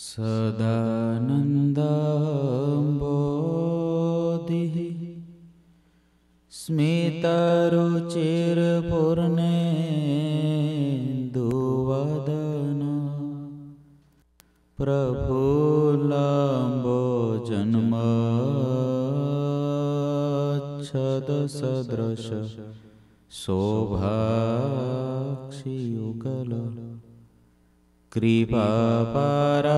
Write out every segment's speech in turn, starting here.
सदानन्दम्बोधिः स्मितरुचिर्पूर्णेन्दुवदन प्रफुल्लाम्बोजन्मच्छदसदृश शोभाक्षियुगल कृपापरावार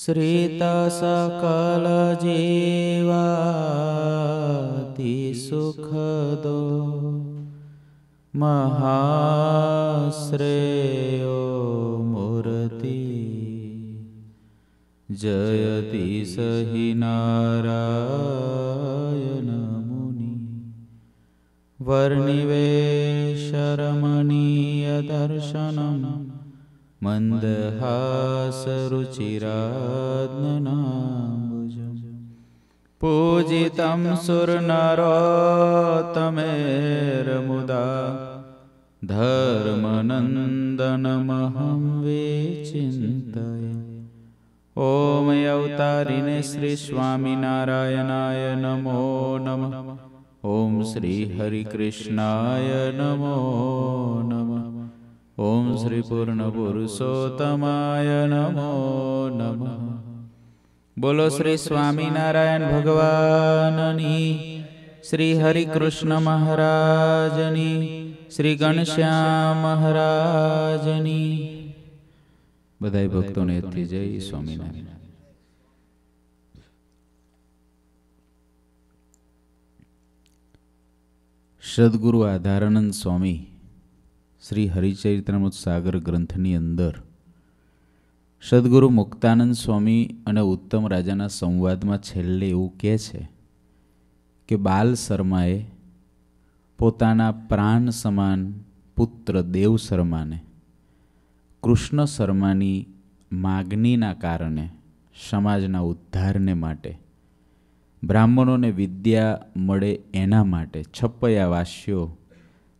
श्रितसकलजीवातिसुखदो सुखदो महाश्रेयो मूर्ति जयति स हि नारा वर्णिवेशरमणीयदर्शनं मन्दहासरुचिरात् पूजितं सुरनरोतमेरमुदा धर्मनन्दनमहं विचिन्तय ॐ अवतारिणे श्रीस्वामिनारायणाय नमो नमः ઓમ શ્રી હરિકૃષ્ણાય નમો નમ ઓમ શ્રી પૂર્ણ પુરુષોત્તમાય નમો નમ બોલો શ્રી સ્વામિનારાયણ ભગવાનની શ્રી હરિકૃષ્ણ મહારાજની શ્રી ઘનશ્યામ મહારાજની બધાય ભક્તોને જય સ્વામિનારાયણ સદગુરુ આધારાનંદ સ્વામી શ્રી હરિચરિત્રમૃત સાગર ગ્રંથની અંદર સદગુરુ મુક્તાનંદ સ્વામી અને ઉત્તમ રાજાના સંવાદમાં છેલ્લે એવું કહે છે કે બાલ શર્માએ પોતાના પ્રાણ સમાન પુત્ર દેવ શર્માને કૃષ્ણ શર્માની માગણીના કારણે સમાજના ઉદ્ધારને માટે બ્રાહ્મણોને વિદ્યા મળે એના માટે છપ્પયા વાસ્યો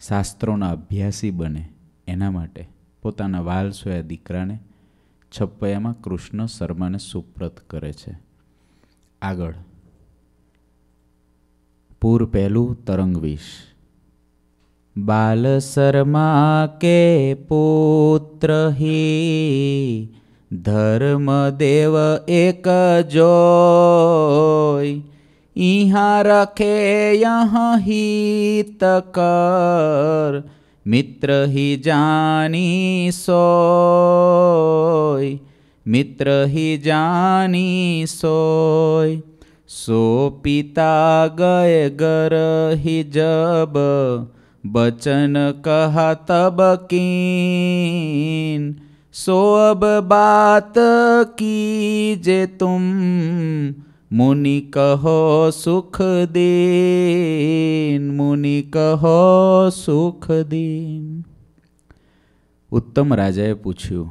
શાસ્ત્રોના અભ્યાસી બને એના માટે પોતાના વાલ સોયા દીકરાને છપ્પયામાં કૃષ્ણ શર્માને સુપ્રત કરે છે આગળ પૂર પહેલું તરંગવીશ બાલ શર્મા કે પુત્ર હિ ધર્મદેવ એક જોય इहाँ रखे यहाँ हित कर मित्र ही जानी सोय मित्र ही जानी सोय सो पिता गए गर ही जब बचन कहा तब कीन सो अब बात कीजे तुम મુનિ કહો સુખ દેન મુનિ કહો સુખ દેન ઉત્તમ રાજાએ પૂછ્યું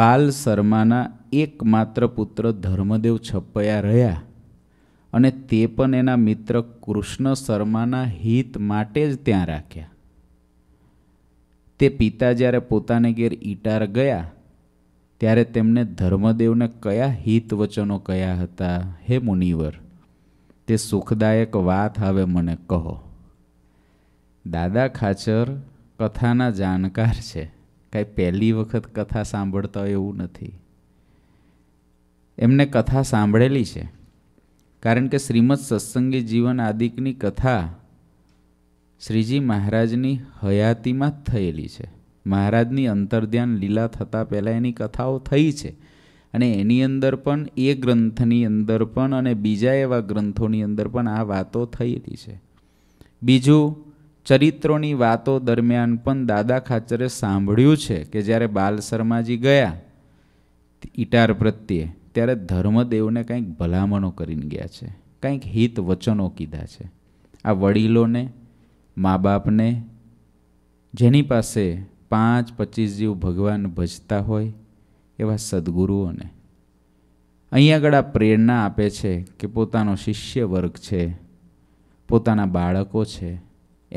બાલ શર્માના એકમાત્ર પુત્ર ધર્મદેવ છપ્પયા રહ્યા અને તે પણ એના મિત્ર કૃષ્ણ શર્માના હિત માટે જ ત્યાં રાખ્યા તે પિતા જ્યારે પોતાને ઘેર ઈટાર ગયા ત્યારે તેમને ધર્મદેવને કયા હિત વચનો કયા હતા હે મુનિવર તે સુખદાયક વાત હવે મને કહો દાદા ખાચર કથાના જાણકાર છે કાંઈ પહેલી વખત કથા સાંભળતા હોય એવું નથી એમને કથા સાંભળેલી છે કારણ કે શ્રીમદ સત્સંગી જીવન આદિકની કથા શ્રીજી મહારાજની હયાતીમાં જ થયેલી છે મહારાજની અંતર્ધ્યાન લીલા થતાં પહેલાં એની કથાઓ થઈ છે અને એની અંદર પણ એ ગ્રંથની અંદર પણ અને બીજા એવા ગ્રંથોની અંદર પણ આ વાતો થયેલી છે બીજું ચરિત્રોની વાતો દરમિયાન પણ દાદા ખાચરે સાંભળ્યું છે કે જ્યારે બાલ શર્માજી ગયા ઈટાર પ્રત્યે ત્યારે ધર્મદેવને કંઈક ભલામણો કરીને ગયા છે કંઈક હિત વચનો કીધા છે આ વડીલોને મા બાપને જેની પાસે પાંચ પચીસ જીવ ભગવાન ભજતા હોય એવા સદગુરુઓને અહીંયા આગળ આ પ્રેરણા આપે છે કે પોતાનો શિષ્ય વર્ગ છે પોતાના બાળકો છે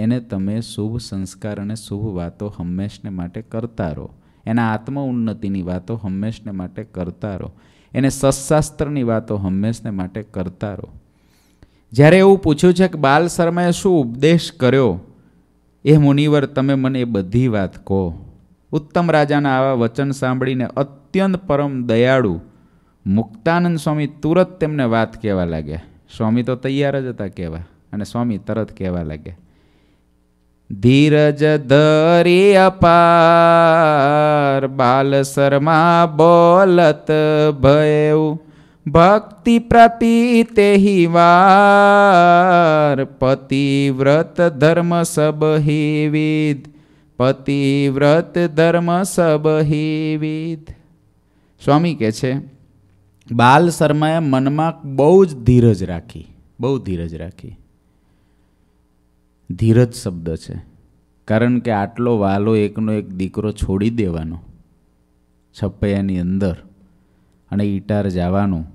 એને તમે શુભ સંસ્કાર અને શુભ વાતો હંમેશને માટે કરતા રહો એના આત્મ ઉન્નતિની વાતો હંમેશને માટે કરતા રહો એને સત્શાસ્ત્રની વાતો હંમેશને માટે કરતા રહો જ્યારે એવું પૂછ્યું છે કે બાલ શર્માએ શું ઉપદેશ કર્યો એ મુનિવર તમે મને એ બધી વાત કહો ઉત્તમ રાજાના આવા વચન સાંભળીને અત્યંત પરમ દયાળુ મુક્તાનંદ સ્વામી તુરત તેમને વાત કહેવા લાગ્યા સ્વામી તો તૈયાર જ હતા કહેવા અને સ્વામી તરત કહેવા લાગ્યા ધીરજ ધરી અપાર બાલ શર્મા બોલત ભયવું ભક્તિ પ્રતીતે હિ વાર પતિવ્રત ધર્મ સબ હિ પતિવ્રત ધર્મ સબ હિ સ્વામી કે છે બાલ શર્માએ મનમાં બહુ જ ધીરજ રાખી બહુ ધીરજ રાખી ધીરજ શબ્દ છે કારણ કે આટલો વાલો એકનો એક દીકરો છોડી દેવાનો છપૈયાની અંદર અને ઈટાર જવાનું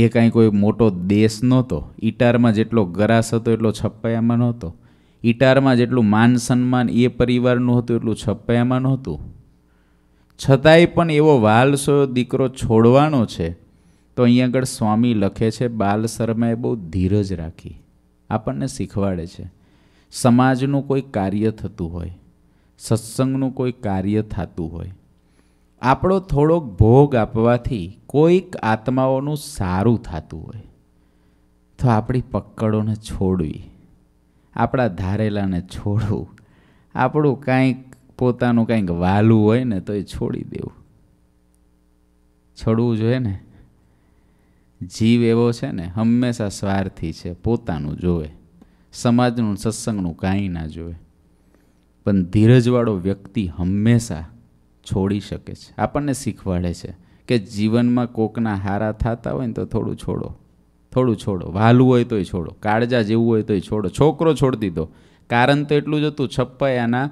એ કાંઈ કોઈ મોટો દેશ નહોતો ઈટારમાં જેટલો ગરાસ હતો એટલો છપ્પૈયામાં નહોતો ઈટારમાં જેટલું માન સન્માન એ પરિવારનું હતું એટલું છપ્પૈયામાં નહોતું છતાંય પણ એવો વાલસો દીકરો છોડવાનો છે તો અહીં આગળ સ્વામી લખે છે બાલ શર્માએ બહુ ધીરજ રાખી આપણને શીખવાડે છે સમાજનું કોઈ કાર્ય થતું હોય સત્સંગનું કોઈ કાર્ય થતું હોય આપણો થોડોક ભોગ આપવાથી કોઈક આત્માઓનું સારું થતું હોય તો આપણી પકડોને છોડવી આપણા ધારેલાને છોડવું આપણું કાંઈક પોતાનું કાંઈક વાલું હોય ને તો એ છોડી દેવું છોડવું જોઈએ ને જીવ એવો છે ને હંમેશા સ્વાર્થી છે પોતાનું જોવે સમાજનું સત્સંગનું કાંઈ ના જોવે પણ ધીરજવાળો વ્યક્તિ હંમેશા છોડી શકે છે આપણને શીખવાડે છે કે જીવનમાં કોકના હારા થતા હોય ને તો થોડું છોડો થોડું છોડો વહાલું હોય તોય છોડો કાળજા જેવું હોય તોય છોડો છોકરો છોડ દીધો કારણ તો એટલું જ હતું છપ્પયાના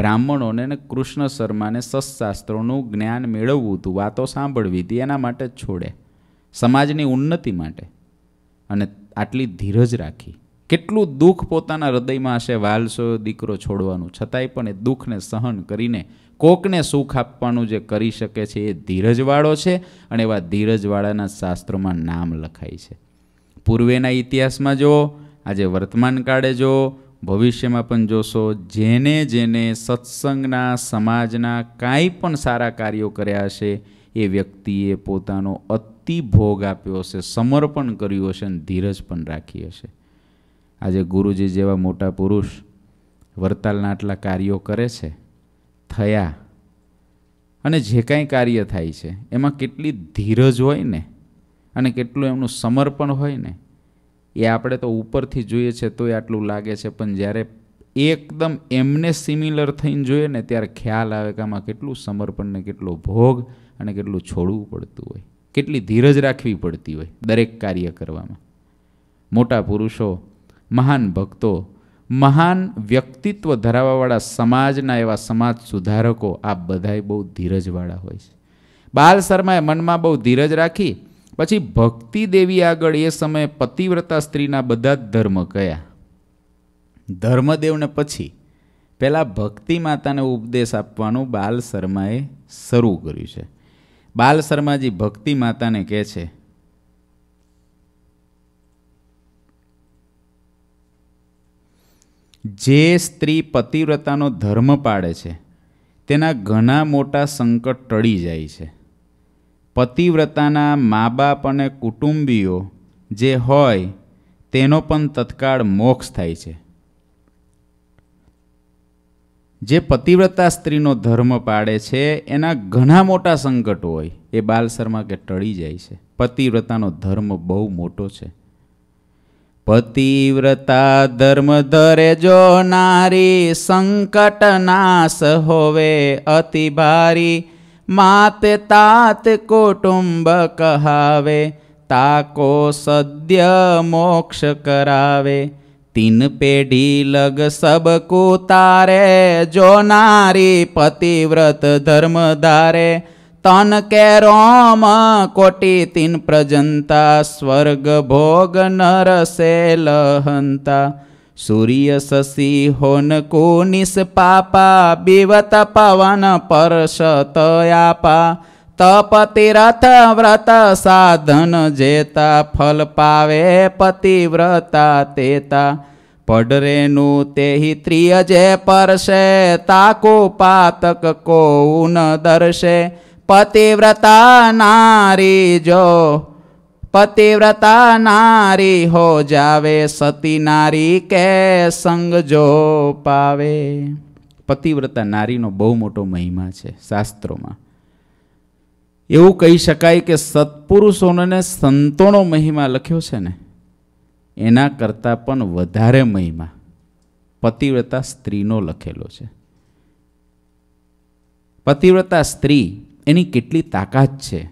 બ્રાહ્મણોને ને કૃષ્ણ શર્માને શસ્ત્રાસ્ત્રોનું જ્ઞાન મેળવવું હતું વાતો સાંભળવી હતી એના માટે જ છોડે સમાજની ઉન્નતિ માટે અને આટલી ધીરજ રાખી કેટલું દુઃખ પોતાના હૃદયમાં હશે વાલસો દીકરો છોડવાનું છતાંય પણ એ દુઃખને સહન કરીને કોકને સુખ આપવાનું જે કરી શકે છે એ ધીરજવાળો છે અને એવા ધીરજવાળાના શાસ્ત્રોમાં નામ લખાય છે પૂર્વેના ઇતિહાસમાં જો આજે વર્તમાન કાળે જો ભવિષ્યમાં પણ જોશો જેને જેને સત્સંગના સમાજના કાંઈ પણ સારા કાર્યો કર્યા હશે એ વ્યક્તિએ પોતાનો અતિ ભોગ આપ્યો હશે સમર્પણ કર્યું હશે અને ધીરજ પણ રાખી હશે આજે ગુરુજી જેવા મોટા પુરુષ વર્તાલના આટલા કાર્યો કરે છે થયા અને જે કાંઈ કાર્ય થાય છે એમાં કેટલી ધીરજ હોય ને અને કેટલું એમનું સમર્પણ હોય ને એ આપણે તો ઉપરથી જોઈએ છે તોય આટલું લાગે છે પણ જ્યારે એકદમ એમને સિમિલર થઈને જોઈએ ને ત્યારે ખ્યાલ આવે કે આમાં કેટલું સમર્પણ ને કેટલો ભોગ અને કેટલું છોડવું પડતું હોય કેટલી ધીરજ રાખવી પડતી હોય દરેક કાર્ય કરવામાં મોટા પુરુષો મહાન ભક્તો મહાન વ્યક્તિત્વ ધરાવવાવાળા સમાજના એવા સમાજ સુધારકો આ બધાય બહુ ધીરજવાળા હોય છે બાલ શર્માએ મનમાં બહુ ધીરજ રાખી પછી ભક્તિ દેવી આગળ એ સમયે પતિવ્રતા સ્ત્રીના બધા જ ધર્મ કયા ધર્મદેવને પછી પહેલાં ભક્તિ માતાને ઉપદેશ આપવાનું બાલ શર્માએ શરૂ કર્યું છે બાલ શર્માજી ભક્તિ માતાને કહે છે જે સ્ત્રી પતિવ્રતાનો ધર્મ પાડે છે તેના ઘણા મોટા સંકટ ટળી જાય છે પતિવ્રતાના મા બાપ અને કુટુંબીઓ જે હોય તેનો પણ તત્કાળ મોક્ષ થાય છે જે પતિવ્રતા સ્ત્રીનો ધર્મ પાડે છે એના ઘણા મોટા સંકટો હોય એ બાલસરમાં કે ટળી જાય છે પતિવ્રતાનો ધર્મ બહુ મોટો છે પતિવ્રતા ધર્મ ધરે જો નારી સંકટ નાશ હોવે અતિ ભારી માતે તાત કુટુંબ કહાવે તાકો સદ્ય મોક્ષ કરાવે તીન પેઢી લગ સબ કુતારે જો નારી પતિવ્રત ધર્મ ધારે તન કે રોમ કોટી તીન પ્રજંતા સ્વર્ગ ભોગ નરસે લહંતા સૂર્ય શશી હોન કુનિસ પાપા બિવત પવન પરશત આપા તપ તીરથ વ્રત સાધન જેતા ફલ પાવે પતિવ્રતા તેતા પડરેનું તેહિ ત્રિય જે પરશે તાકો પાતક કોઉન દર્શે पतिव्रता નારી જો पतिव्रता નારી હો જાવે સતી નારી કે સંગ જો પાવે પતિવ્રતા નારીનો બહુ મોટો મહિમા છે શાસ્ત્રોમાં એવું કહી શકાય કે સત્પુરુષોને સંતોનો મહિમા લખ્યો છે ને એના કરતાં પણ વધારે મહિમા પતિવ્રતા સ્ત્રીનો લખેલો છે પતિવ્રતા સ્ત્રી એની કેટલી તાકાત છે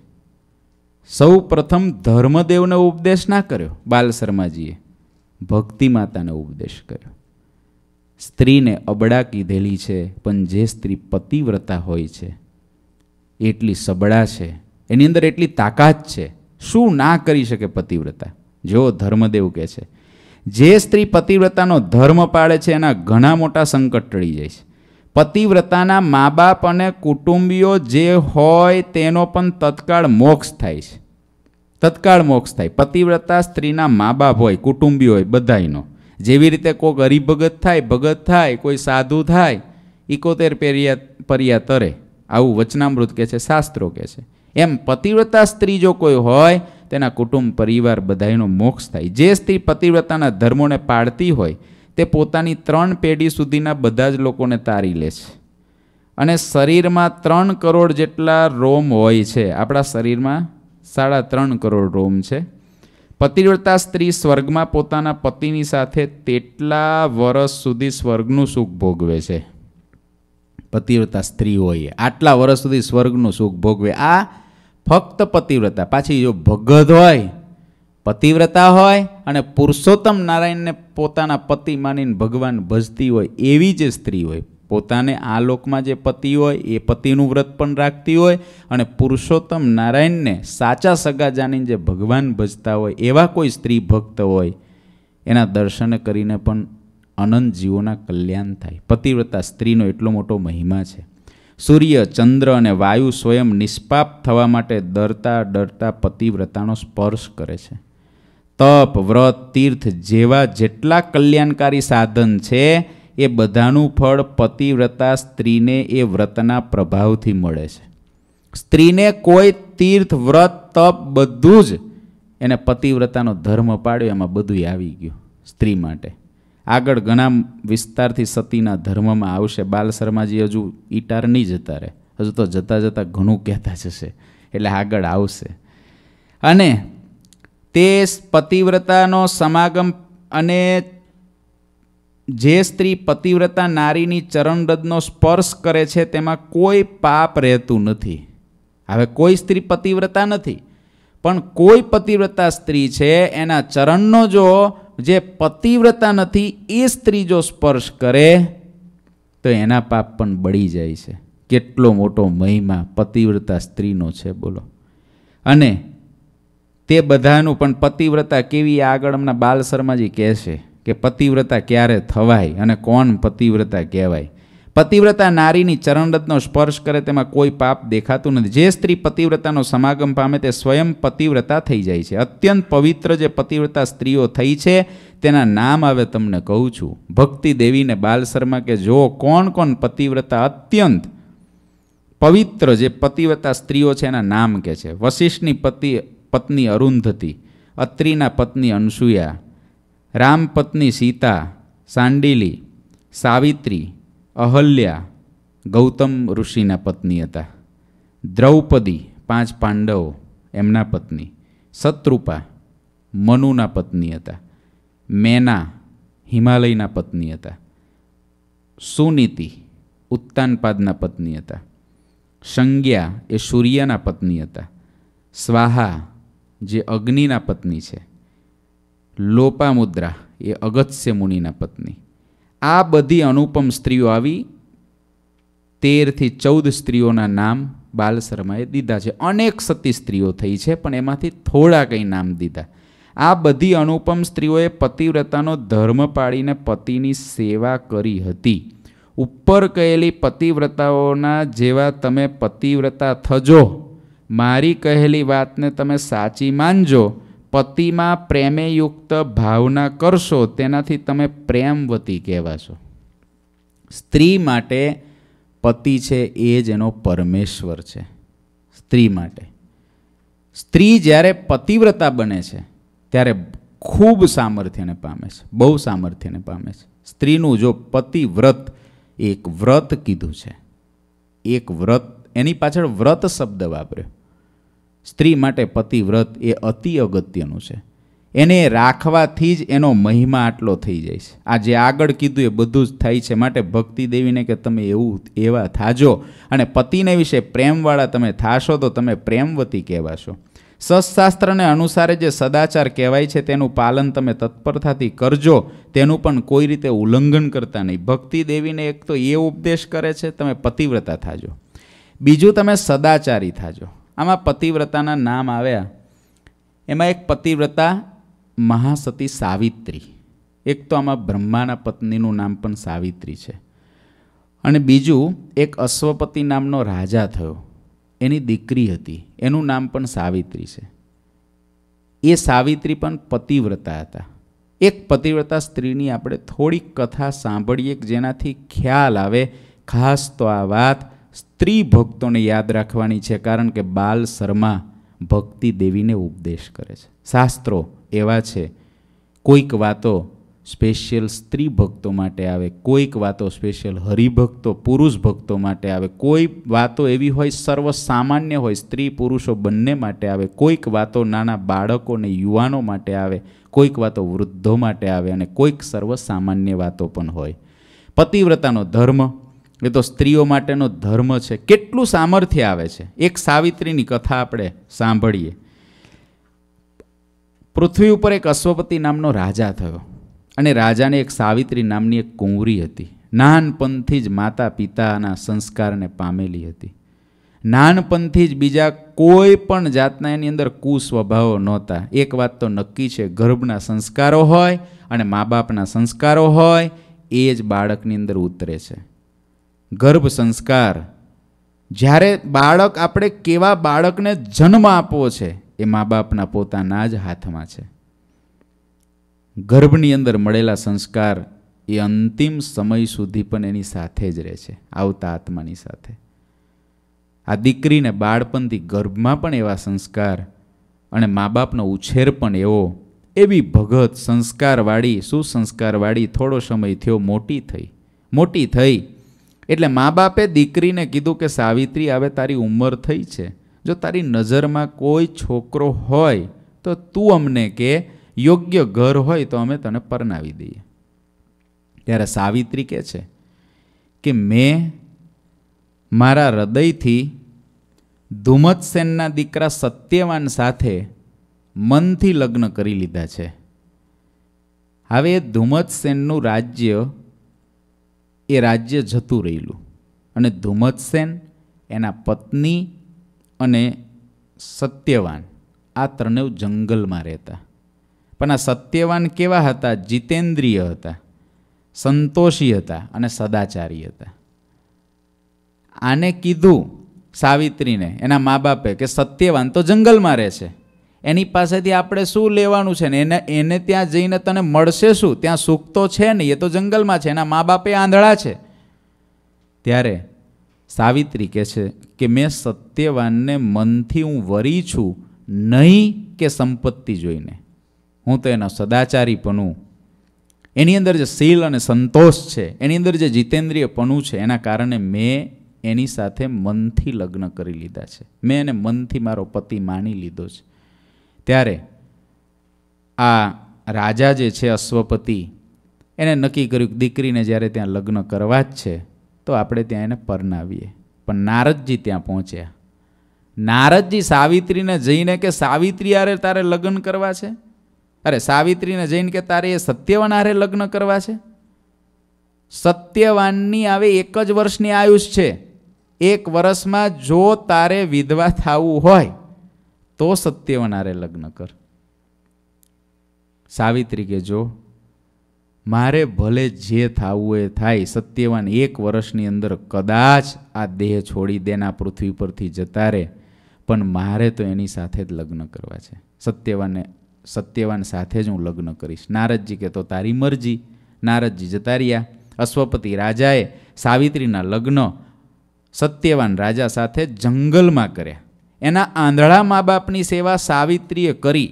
સૌ પ્રથમ ધર્મદેવનો ઉપદેશ ના કર્યો બાલ શર્માજીએ ભક્તિ માતાનો ઉપદેશ કર્યો સ્ત્રીને અબડા કીધેલી છે પણ જે સ્ત્રી પતિવ્રતા હોય છે એટલી સબળા છે એની અંદર એટલી તાકાત છે શું ના કરી શકે પતિવ્રતા જો ધર્મદેવ કહે છે જે સ્ત્રી પતિવ્રતાનો ધર્મ પાળે છે એના ઘણા મોટા સંકટ ટળી જાય છે પતિવ્રતાના મા બાપ અને કુટુંબીઓ જે હોય તેનો પણ તત્કાળ મોક્ષ થાય છે તત્કાળ મોક્ષ થાય પતિવ્રતા સ્ત્રીના મા બાપ હોય કુટુંબીઓ હોય બધાયનો જેવી રીતે કોઈક હરિભગત થાય ભગત થાય કોઈ સાધુ થાય ઇકોતેર પેરિયા પર્યા તરે આવું વચનામૃત કહે છે શાસ્ત્રો કહે છે એમ પતિવ્રતા સ્ત્રી જો કોઈ હોય તેના કુટુંબ પરિવાર બધાયનો મોક્ષ થાય જે સ્ત્રી પતિવ્રતાના ધર્મોને પાળતી હોય તે પોતાની ત્રણ પેઢી સુધીના બધા જ લોકોને તારી લે છે અને શરીરમાં ત્રણ કરોડ જેટલા રોમ હોય છે આપણા શરીરમાં સાડા ત્રણ કરોડ રોમ છે પતિવ્રતા સ્ત્રી સ્વર્ગમાં પોતાના પતિની સાથે તેટલા વર્ષ સુધી સ્વર્ગનું સુખ ભોગવે છે પતિવ્રતા સ્ત્રી હોય આટલા વર્ષ સુધી સ્વર્ગનું સુખ ભોગવે આ ફક્ત પતિવ્રતા પાછી જો ભગત હોય પતિવ્રતા હોય અને પુરુષોત્તમ નારાયણને પોતાના પતિ માનીને ભગવાન ભજતી હોય એવી જે સ્ત્રી હોય પોતાને આ લોકમાં જે પતિ હોય એ પતિનું વ્રત પણ રાખતી હોય અને પુરુષોત્તમ નારાયણને સાચા સગા જાણીને જે ભગવાન ભજતા હોય એવા કોઈ સ્ત્રી ભક્ત હોય એના દર્શન કરીને પણ અનંત જીવોના કલ્યાણ થાય પતિવ્રતા સ્ત્રીનો એટલો મોટો મહિમા છે સૂર્ય ચંદ્ર અને વાયુ સ્વયં નિષ્પાપ થવા માટે ડરતા ડરતા પતિવ્રતાનો સ્પર્શ કરે છે તપ વ્રત તીર્થ જેવા જેટલા કલ્યાણકારી સાધન છે એ બધાનું ફળ પતિવ્રતા સ્ત્રીને એ વ્રતના પ્રભાવથી મળે છે સ્ત્રીને કોઈ તીર્થ વ્રત તપ બધું જ એને પતિવ્રતાનો ધર્મ પાડ્યો એમાં બધું આવી ગયું સ્ત્રી માટે આગળ ઘણા વિસ્તારથી સતીના ધર્મમાં આવશે બાલ શર્માજી હજુ ઈટાર નહીં જતા રહે હજુ તો જતાં જતાં ઘણું કહેતા જશે એટલે આગળ આવશે અને તે પતિવ્રતાનો સમાગમ અને જે સ્ત્રી પતિવ્રતા નારીની ચરણરદનો સ્પર્શ કરે છે તેમાં કોઈ પાપ રહેતું નથી હવે કોઈ સ્ત્રી પતિવ્રતા નથી પણ કોઈ પતિવ્રતા સ્ત્રી છે એના ચરણનો જો જે પતિવ્રતા નથી એ સ્ત્રી જો સ્પર્શ કરે તો એના પાપ પણ બળી જાય છે કેટલો મોટો મહિમા પતિવ્રતા સ્ત્રીનો છે બોલો અને તે બધાનું પણ પતિવ્રતા કેવી આગળ હમણાં બાલ શર્માજી કહે છે કે પતિવ્રતા ક્યારે થવાય અને કોણ પતિવ્રતા કહેવાય પતિવ્રતા નારીની ચરણરત્નો સ્પર્શ કરે તેમાં કોઈ પાપ દેખાતું નથી જે સ્ત્રી પતિવ્રતાનો સમાગમ પામે તે સ્વયં પતિવ્રતા થઈ જાય છે અત્યંત પવિત્ર જે પતિવ્રતા સ્ત્રીઓ થઈ છે તેના નામ હવે તમને કહું છું ભક્તિ દેવીને બાલ શર્મા કે જો કોણ કોણ પતિવ્રતા અત્યંત પવિત્ર જે પતિવ્રતા સ્ત્રીઓ છે એના નામ કે છે વશિષ્ઠની પતિ પત્ની અરુંધતી અત્રિના પત્ની અનસુયા રામ પત્ની સીતા સાંડીલી સાવિત્રી અહલ્યા ગૌતમ ઋષિના પત્ની હતા દ્રૌપદી પાંચ પાંડવો એમના પત્ની શત્રુપા મનુના પત્ની હતા મેના હિમાલયના પત્ની હતા સુનીતિ ઉત્તાનપાદના પત્ની હતા સંજ્ઞા એ સૂર્યના પત્ની હતા સ્વાહા જે અગ્નિના પત્ની છે લોપામુદ્રા એ અગત્ય મુનિના પત્ની આ બધી અનુપમ સ્ત્રીઓ આવી તેરથી ચૌદ સ્ત્રીઓના નામ બાલ શર્માએ દીધા છે અનેક સતી સ્ત્રીઓ થઈ છે પણ એમાંથી થોડા કંઈ નામ દીધા આ બધી અનુપમ સ્ત્રીઓએ પતિવ્રતાનો ધર્મ પાડીને પતિની સેવા કરી હતી ઉપર કહેલી પતિવ્રતાઓના જેવા તમે પતિવ્રતા થજો મારી કહેલી વાતને તમે સાચી માનજો પતિમાં પ્રેમેયુક્ત ભાવના કરશો તેનાથી તમે પ્રેમવતી કહેવાશો સ્ત્રી માટે પતિ છે એ જ એનો પરમેશ્વર છે સ્ત્રી માટે સ્ત્રી જ્યારે પતિવ્રતા બને છે ત્યારે ખૂબ સામર્થ્યને પામે છે બહુ સામર્થ્યને પામે છે સ્ત્રીનું જો પતિવ્રત એક વ્રત કીધું છે એક વ્રત એની પાછળ વ્રત શબ્દ વાપર્યો સ્ત્રી માટે પતિવ્રત એ અતિ અગત્યનું છે એને રાખવાથી જ એનો મહિમા આટલો થઈ જાય છે આ જે આગળ કીધું એ બધું જ થાય છે માટે ભક્તિ દેવીને કે તમે એવું એવા થાજો અને પતિને વિશે પ્રેમવાળા તમે થાશો તો તમે પ્રેમવતી કહેવાશો સત્શાસ્ત્રને અનુસારે જે સદાચાર કહેવાય છે તેનું પાલન તમે તત્પરતાથી કરજો તેનું પણ કોઈ રીતે ઉલ્લંઘન કરતા નહીં ભક્તિ દેવીને એક તો એ ઉપદેશ કરે છે તમે પતિવ્રતા થાજો બીજું તમે સદાચારી થાજો આમાં પતિવ્રતાના નામ આવ્યા એમાં એક પતિવ્રતા મહાસતી સાવિત્રી એક તો આમાં બ્રહ્માના પત્નીનું નામ પણ સાવિત્રી છે અને બીજું એક અશ્વપતિ નામનો રાજા થયો એની દીકરી હતી એનું નામ પણ સાવિત્રી છે એ સાવિત્રી પણ પતિવ્રતા હતા એક પતિવ્રતા સ્ત્રીની આપણે થોડીક કથા સાંભળીએ જેનાથી ખ્યાલ આવે ખાસ તો આ વાત સ્ત્રી ભક્તોને યાદ રાખવાની છે કારણ કે બાલ શર્મા ભક્તિ દેવીને ઉપદેશ કરે છે શાસ્ત્રો એવા છે કોઈક વાતો સ્પેશિયલ સ્ત્રી ભક્તો માટે આવે કોઈક વાતો સ્પેશિયલ હરિભક્તો પુરુષ ભક્તો માટે આવે કોઈ વાતો એવી હોય સર્વ સામાન્ય હોય સ્ત્રી પુરુષો બંને માટે આવે કોઈક વાતો નાના બાળકો ને યુવાનો માટે આવે કોઈક વાતો વૃદ્ધો માટે આવે અને કોઈક સર્વ સામાન્ય વાતો પણ હોય પતિવ્રતાનો ધર્મ એ તો સ્ત્રીઓ માટેનો ધર્મ છે કેટલું સામર્થ્ય આવે છે એક સાવિત્રીની કથા આપણે સાંભળીએ પૃથ્વી ઉપર એક અશ્વપતિ નામનો રાજા થયો અને રાજાને એક સાવિત્રી નામની એક કુંવરી હતી નાનપણથી જ માતા પિતાના સંસ્કારને પામેલી હતી નાનપણથી જ બીજા કોઈ પણ જાતના એની અંદર કુસ્વભાવો નહોતા એક વાત તો નક્કી છે ગર્ભના સંસ્કારો હોય અને મા બાપના સંસ્કારો હોય એ જ બાળકની અંદર ઉતરે છે ગર્ભ સંસ્કાર જ્યારે બાળક આપણે કેવા બાળકને જન્મ આપવો છે એ મા બાપના પોતાના જ હાથમાં છે ગર્ભની અંદર મળેલા સંસ્કાર એ અંતિમ સમય સુધી પણ એની સાથે જ રહે છે આવતા આત્માની સાથે આ દીકરીને બાળપણથી ગર્ભમાં પણ એવા સંસ્કાર અને મા બાપનો ઉછેર પણ એવો એવી ભગત સંસ્કારવાળી સુસંસ્કારવાળી થોડો સમય થયો મોટી થઈ મોટી થઈ એટલે મા બાપે દીકરીને કીધું કે સાવિત્રી હવે તારી ઉંમર થઈ છે જો તારી નજરમાં કોઈ છોકરો હોય તો તું અમને કે યોગ્ય ઘર હોય તો અમે તને પરનાવી દઈએ ત્યારે સાવિત્રી કહે છે કે મેં મારા હૃદયથી ધુમતસેનના દીકરા સત્યવાન સાથે મનથી લગ્ન કરી લીધા છે હવે એ ધુમતસેનનું રાજ્ય એ રાજ્ય જતું રહેલું અને ધુમ્મતસેન એના પત્ની અને સત્યવાન આ ત્રણેવ જંગલમાં રહેતા પણ આ સત્યવાન કેવા હતા જીતેન્દ્રિય હતા સંતોષી હતા અને સદાચારી હતા આને કીધું સાવિત્રીને એના મા બાપે કે સત્યવાન તો જંગલમાં રહે છે એની પાસેથી આપણે શું લેવાનું છે ને એને એને ત્યાં જઈને તને મળશે શું ત્યાં સુખ તો છે નહીં એ તો જંગલમાં છે એના મા બાપે આંધળા છે ત્યારે સાવિત્રી કહે છે કે મેં સત્યવાનને મનથી હું વરી છું નહીં કે સંપત્તિ જોઈને હું તો એના સદાચારીપણું એની અંદર જે શીલ અને સંતોષ છે એની અંદર જે જીતેન્દ્રિયપણું છે એના કારણે મેં એની સાથે મનથી લગ્ન કરી લીધા છે મેં એને મનથી મારો પતિ માની લીધો છે ત્યારે આ રાજા જે છે અશ્વપતિ એને નક્કી કર્યું કે દીકરીને જ્યારે ત્યાં લગ્ન કરવા જ છે તો આપણે ત્યાં એને પરનાવીએ પણ નારદજી ત્યાં પહોંચ્યા નારદજી સાવિત્રીને જઈને કે સાવિત્રી આરે તારે લગ્ન કરવા છે અરે સાવિત્રીને જઈને કે તારે એ સત્યવાન આરે લગ્ન કરવા છે સત્યવાનની આવે એક જ વર્ષની આયુષ છે એક વર્ષમાં જો તારે વિધવા થવું હોય તો સત્યવનારે લગ્ન કર સાવિત્રી કે જો મારે ભલે જે થવું એ થાય સત્યવાન એક વર્ષની અંદર કદાચ આ દેહ છોડી દેના પૃથ્વી પરથી જતા રહે પણ મારે તો એની સાથે જ લગ્ન કરવા છે સત્યવાનને સત્યવાન સાથે જ હું લગ્ન કરીશ નારદજી કે તો તારી મરજી નારદજી જતા રહ્યા અશ્વપતિ રાજાએ સાવિત્રીના લગ્ન સત્યવાન રાજા સાથે જંગલમાં કર્યા એના આંધળા મા બાપની સેવા સાવિત્રીએ કરી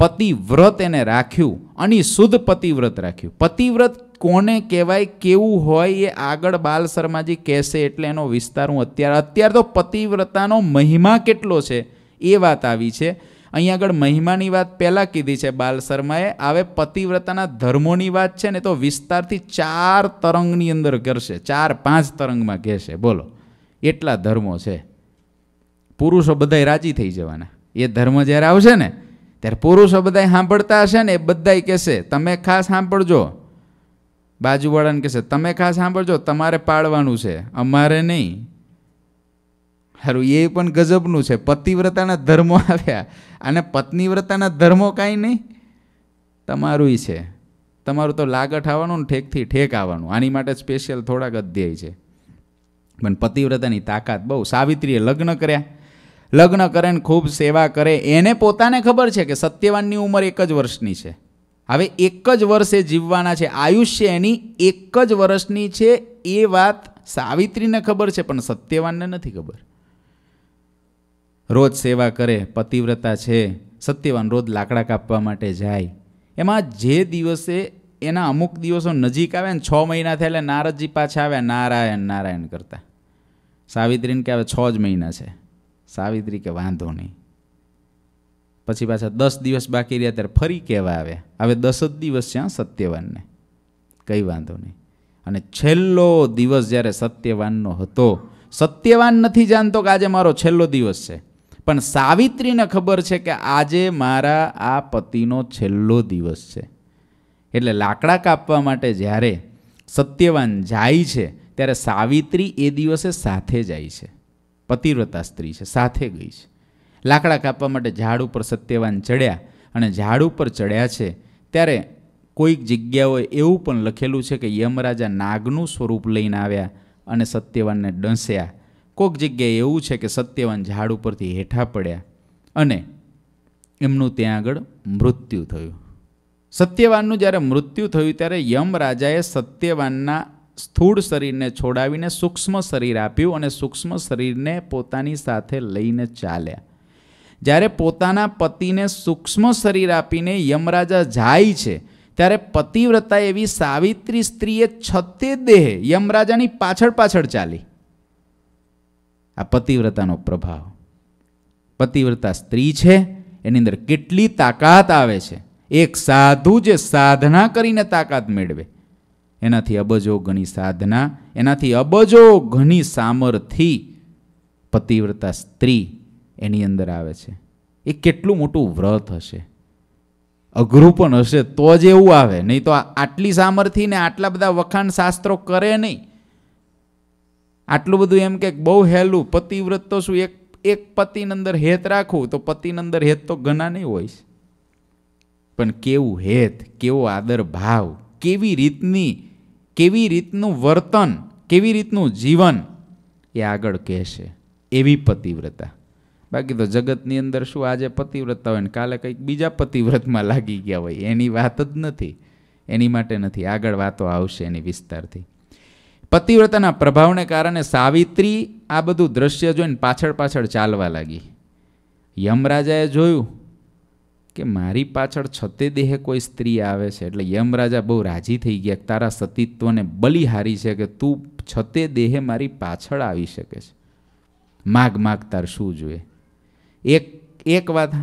પતિવ્રત એને રાખ્યું અને શુદ્ધ પતિવ્રત રાખ્યું પતિવ્રત કોને કહેવાય કેવું હોય એ આગળ બાલ શર્માજી કહેશે એટલે એનો વિસ્તાર હું અત્યારે અત્યારે તો પતિવ્રતાનો મહિમા કેટલો છે એ વાત આવી છે અહીં આગળ મહિમાની વાત પહેલાં કીધી છે બાલ શર્માએ હવે પતિવ્રતાના ધર્મોની વાત છે ને તો વિસ્તારથી ચાર તરંગની અંદર કરશે ચાર પાંચ તરંગમાં કહેશે બોલો એટલા ધર્મો છે પુરુષો બધાય રાજી થઈ જવાના એ ધર્મ જ્યારે આવશે ને ત્યારે પુરુષો બધાય સાંભળતા હશે ને એ બધાય કહેશે તમે ખાસ સાંભળજો બાજુવાળાને કહેશે તમે ખાસ સાંભળજો તમારે પાળવાનું છે અમારે નહીં સારું એ પણ ગજબનું છે પતિવ્રતાના ધર્મો આવ્યા અને પત્નીવ્રતાના ધર્મો કાંઈ નહીં તમારું છે તમારું તો લાગટ આવવાનું ને ઠેકથી ઠેક આવવાનું આની માટે સ્પેશિયલ થોડાક અધ્યાય છે પણ પતિવ્રતાની તાકાત બહુ સાવિત્રીએ લગ્ન કર્યા લગ્ન કરે ને ખૂબ સેવા કરે એને પોતાને ખબર છે કે સત્યવાનની ઉંમર એક જ વર્ષની છે હવે એક જ વર્ષે જીવવાના છે આયુષ્ય એની એક જ વર્ષની છે એ વાત સાવિત્રીને ખબર છે પણ સત્યવાનને નથી ખબર રોજ સેવા કરે પતિવ્રતા છે સત્યવાન રોજ લાકડા કાપવા માટે જાય એમાં જે દિવસે એના અમુક દિવસો નજીક આવે ને છ મહિના થયા એટલે નારદજી પાછા આવ્યા નારાયણ નારાયણ કરતા સાવિત્રીને કે હવે છ જ મહિના છે સાવિત્રી કે વાંધો નહીં પછી પાછા દસ દિવસ બાકી રહ્યા ત્યારે ફરી કહેવા આવ્યા હવે દસ જ દિવસ છે સત્યવાનને કંઈ વાંધો નહીં અને છેલ્લો દિવસ જ્યારે સત્યવાનનો હતો સત્યવાન નથી જાણતો કે આજે મારો છેલ્લો દિવસ છે પણ સાવિત્રીને ખબર છે કે આજે મારા આ પતિનો છેલ્લો દિવસ છે એટલે લાકડા કાપવા માટે જ્યારે સત્યવાન જાય છે ત્યારે સાવિત્રી એ દિવસે સાથે જાય છે પતિવ્રતા સ્ત્રી છે સાથે ગઈ છે લાકડા કાપવા માટે ઝાડ ઉપર સત્યવાન ચડ્યા અને ઝાડ ઉપર ચડ્યા છે ત્યારે કોઈક જગ્યાઓએ એવું પણ લખેલું છે કે યમરાજા નાગનું સ્વરૂપ લઈને આવ્યા અને સત્યવાનને ડંસ્યા કોઈક જગ્યાએ એવું છે કે સત્યવાન ઝાડ ઉપરથી હેઠા પડ્યા અને એમનું ત્યાં આગળ મૃત્યુ થયું સત્યવાનનું જ્યારે મૃત્યુ થયું ત્યારે યમરાજાએ સત્યવાનના સ્થૂળ શરીરને છોડાવીને સૂક્ષ્મ શરીર આપ્યું અને સૂક્ષ્મ શરીરને પોતાની સાથે લઈને ચાલ્યા જ્યારે પોતાના પતિને સૂક્ષ્મ શરીર આપીને યમરાજા જાય છે ત્યારે પતિવ્રતા એવી સાવિત્રી સ્ત્રીએ છતે દેહ યમરાજાની પાછળ પાછળ ચાલી આ પતિવ્રતાનો પ્રભાવ પતિવ્રતા સ્ત્રી છે એની અંદર કેટલી તાકાત આવે છે એક સાધુ જે સાધના કરીને તાકાત મેળવે એનાથી અબજો ઘણી સાધના એનાથી અબજો ઘણી સામર્થી પતિવ્રતા સ્ત્રી એની અંદર આવે છે એ કેટલું મોટું વ્રત હશે અઘરું પણ હશે તો જ એવું આવે નહીં તો આટલી સામર્થિ ને આટલા બધા વખાણ શાસ્ત્રો કરે નહીં આટલું બધું એમ કે બહુ હેલું પતિવ્રત તો શું એક એક પતિની અંદર હેત રાખવું તો પતિની અંદર હેત તો ઘણા નહીં હોય પણ કેવું હેત કેવો આદર ભાવ કેવી રીતની કેવી રીતનું વર્તન કેવી રીતનું જીવન એ આગળ કહેશે એવી પતિવ્રતા બાકી તો જગતની અંદર શું આજે પતિવ્રતા હોય ને કાલે કંઈક બીજા પતિવ્રતમાં લાગી ગયા હોય એની વાત જ નથી એની માટે નથી આગળ વાતો આવશે એની વિસ્તારથી પતિવ્રતાના પ્રભાવને કારણે સાવિત્રી આ બધું દ્રશ્ય જોઈને પાછળ પાછળ ચાલવા લાગી યમરાજાએ જોયું કે મારી પાછળ છતે દેહે કોઈ સ્ત્રી આવે છે એટલે યમરાજા બહુ રાજી થઈ ગયા તારા સતીત્વને બલિહારી છે કે તું છતે દેહે મારી પાછળ આવી શકે છે માગ માગ તાર શું જોઈએ એક એક વાત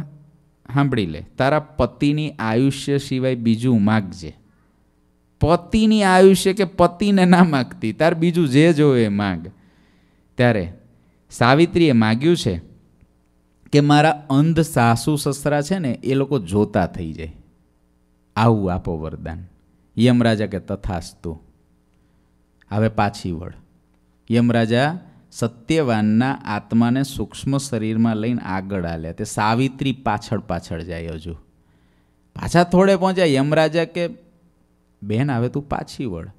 સાંભળી લે તારા પતિની આયુષ્ય સિવાય બીજું માગજે પતિની આયુષ્ય કે પતિને ના માગતી તાર બીજું જે જોવે માગ ત્યારે સાવિત્રીએ માગ્યું છે કે મારા અંધ સાસુ સસરા છે ને એ લોકો જોતા થઈ જાય આવું આપો વરદાન યમરાજા કે તથાસ્તુ હવે પાછી વળ યમરાજા સત્યવાનના આત્માને સૂક્ષ્મ શરીરમાં લઈને આગળ આલ્યા તે સાવિત્રી પાછળ પાછળ જાય હજુ પાછા થોડે પહોંચ્યા યમરાજા કે બેન હવે તું પાછી વળ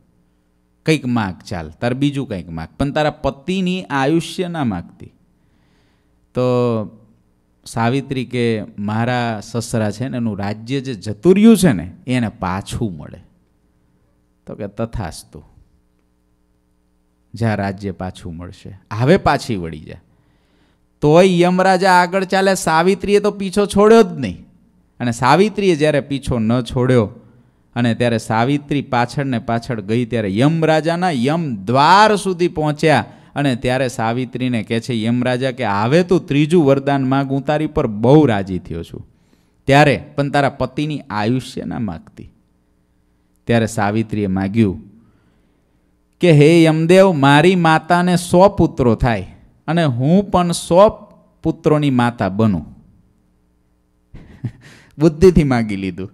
કંઈક માગ ચાલ તાર બીજું કંઈક માગ પણ તારા પતિની આયુષ્ય ના માગતી તો સાવિત્રી કે મારા સસરા છે ને એનું રાજ્ય જે જતું છે ને એને પાછું મળે તો કે તથાસ્તુ જ્યાં રાજ્ય પાછું મળશે હવે પાછી વળી જાય તોય યમરાજા આગળ ચાલે સાવિત્રીએ તો પીછો છોડ્યો જ નહીં અને સાવિત્રીએ જ્યારે પીછો ન છોડ્યો અને ત્યારે સાવિત્રી પાછળ ને પાછળ ગઈ ત્યારે યમરાજાના યમ દ્વાર સુધી પહોંચ્યા અને ત્યારે સાવિત્રીને કહે છે યમરાજા કે હવે તું ત્રીજું વરદાન માગ હું તારી પર બહુ રાજી થયો છું ત્યારે પણ તારા પતિની આયુષ્ય ના માગતી ત્યારે સાવિત્રીએ માગ્યું કે હે યમદેવ મારી માતાને સો પુત્રો થાય અને હું પણ સો પુત્રોની માતા બનું બુદ્ધિથી માગી લીધું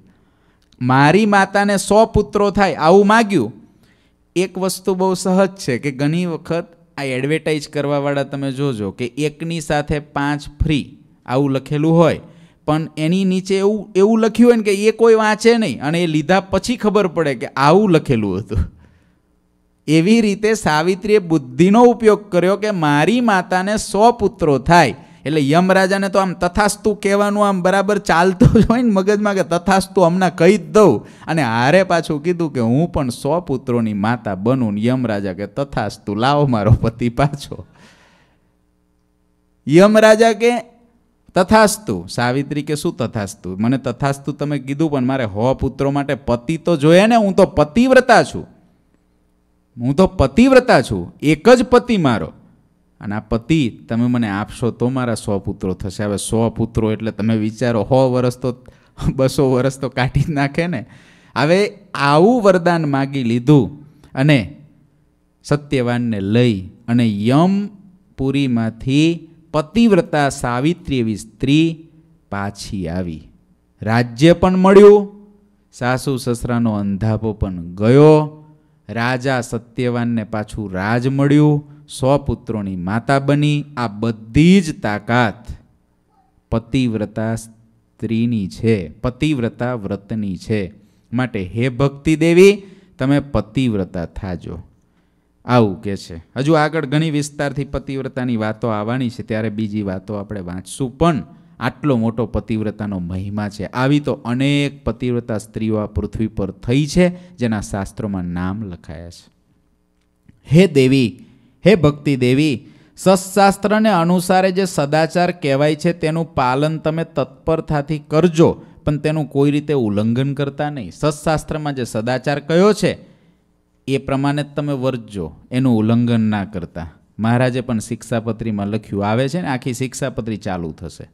મારી માતાને સો પુત્રો થાય આવું માગ્યું એક વસ્તુ બહુ સહજ છે કે ઘણી વખત આ એડવર્ટાઇઝ કરવાવાળા તમે જોજો કે એકની સાથે પાંચ ફ્રી આવું લખેલું હોય પણ એની નીચે એવું એવું લખ્યું હોય ને કે એ કોઈ વાંચે નહીં અને એ લીધા પછી ખબર પડે કે આવું લખેલું હતું એવી રીતે સાવિત્રીએ બુદ્ધિનો ઉપયોગ કર્યો કે મારી માતાને સો પુત્રો થાય એટલે યમ રાજાને તો આમ તથાસ્તુ કહેવાનું આમ બરાબર ચાલતો જ હોય ને મગજમાં કે તથાસ્તુ હમણાં કહી જ દઉં અને હારે પાછું કીધું કે હું પણ સો પુત્રોની માતા બનું ને યમ રાજા કે તથાસ્તુ લાવો મારો પતિ પાછો યમ રાજા કે તથાસ્તુ સાવિત્રી કે શું તથાસ્તુ મને તથાસ્તુ તમે કીધું પણ મારે હો પુત્રો માટે પતિ તો જોઈએ ને હું તો પતિવ્રતા છું હું તો પતિવ્રતા છું એક જ પતિ મારો અને આ પતિ તમે મને આપશો તો મારા સો પુત્રો થશે હવે સો પુત્રો એટલે તમે વિચારો સો વર્ષ તો બસો વર્ષ તો કાઢી જ નાખે ને હવે આવું વરદાન માગી લીધું અને સત્યવાનને લઈ અને યમપુરીમાંથી પતિવ્રતા સાવિત્રી એવી સ્ત્રી પાછી આવી રાજ્ય પણ મળ્યું સાસુ સસરાનો અંધાપો પણ ગયો રાજા સત્યવાનને પાછું રાજ મળ્યું સો પુત્રોની માતા બની આ બધી જ તાકાત પતિવ્રતા સ્ત્રીની છે પતિવ્રતા વ્રતની છે માટે હે ભક્તિ દેવી તમે પતિવ્રતા થાજો આવું કે છે હજુ આગળ ઘણી વિસ્તારથી પતિવ્રતાની વાતો આવવાની છે ત્યારે બીજી વાતો આપણે વાંચશું પણ આટલો મોટો પતિવ્રતાનો મહિમા છે આવી તો અનેક પતિવ્રતા સ્ત્રીઓ આ પૃથ્વી પર થઈ છે જેના શાસ્ત્રોમાં નામ લખાયા છે હે દેવી હે ભક્તિ દેવી સત્શાસ્ત્રને અનુસારે જે સદાચાર કહેવાય છે તેનું પાલન તમે તત્પરતાથી કરજો પણ તેનું કોઈ રીતે ઉલ્લંઘન કરતા નહીં સત્શાસ્ત્રમાં જે સદાચાર કયો છે એ પ્રમાણે જ તમે વર્તજો એનું ઉલ્લંઘન ના કરતા મહારાજે પણ શિક્ષાપત્રીમાં લખ્યું આવે છે ને આખી શિક્ષાપત્રી ચાલુ થશે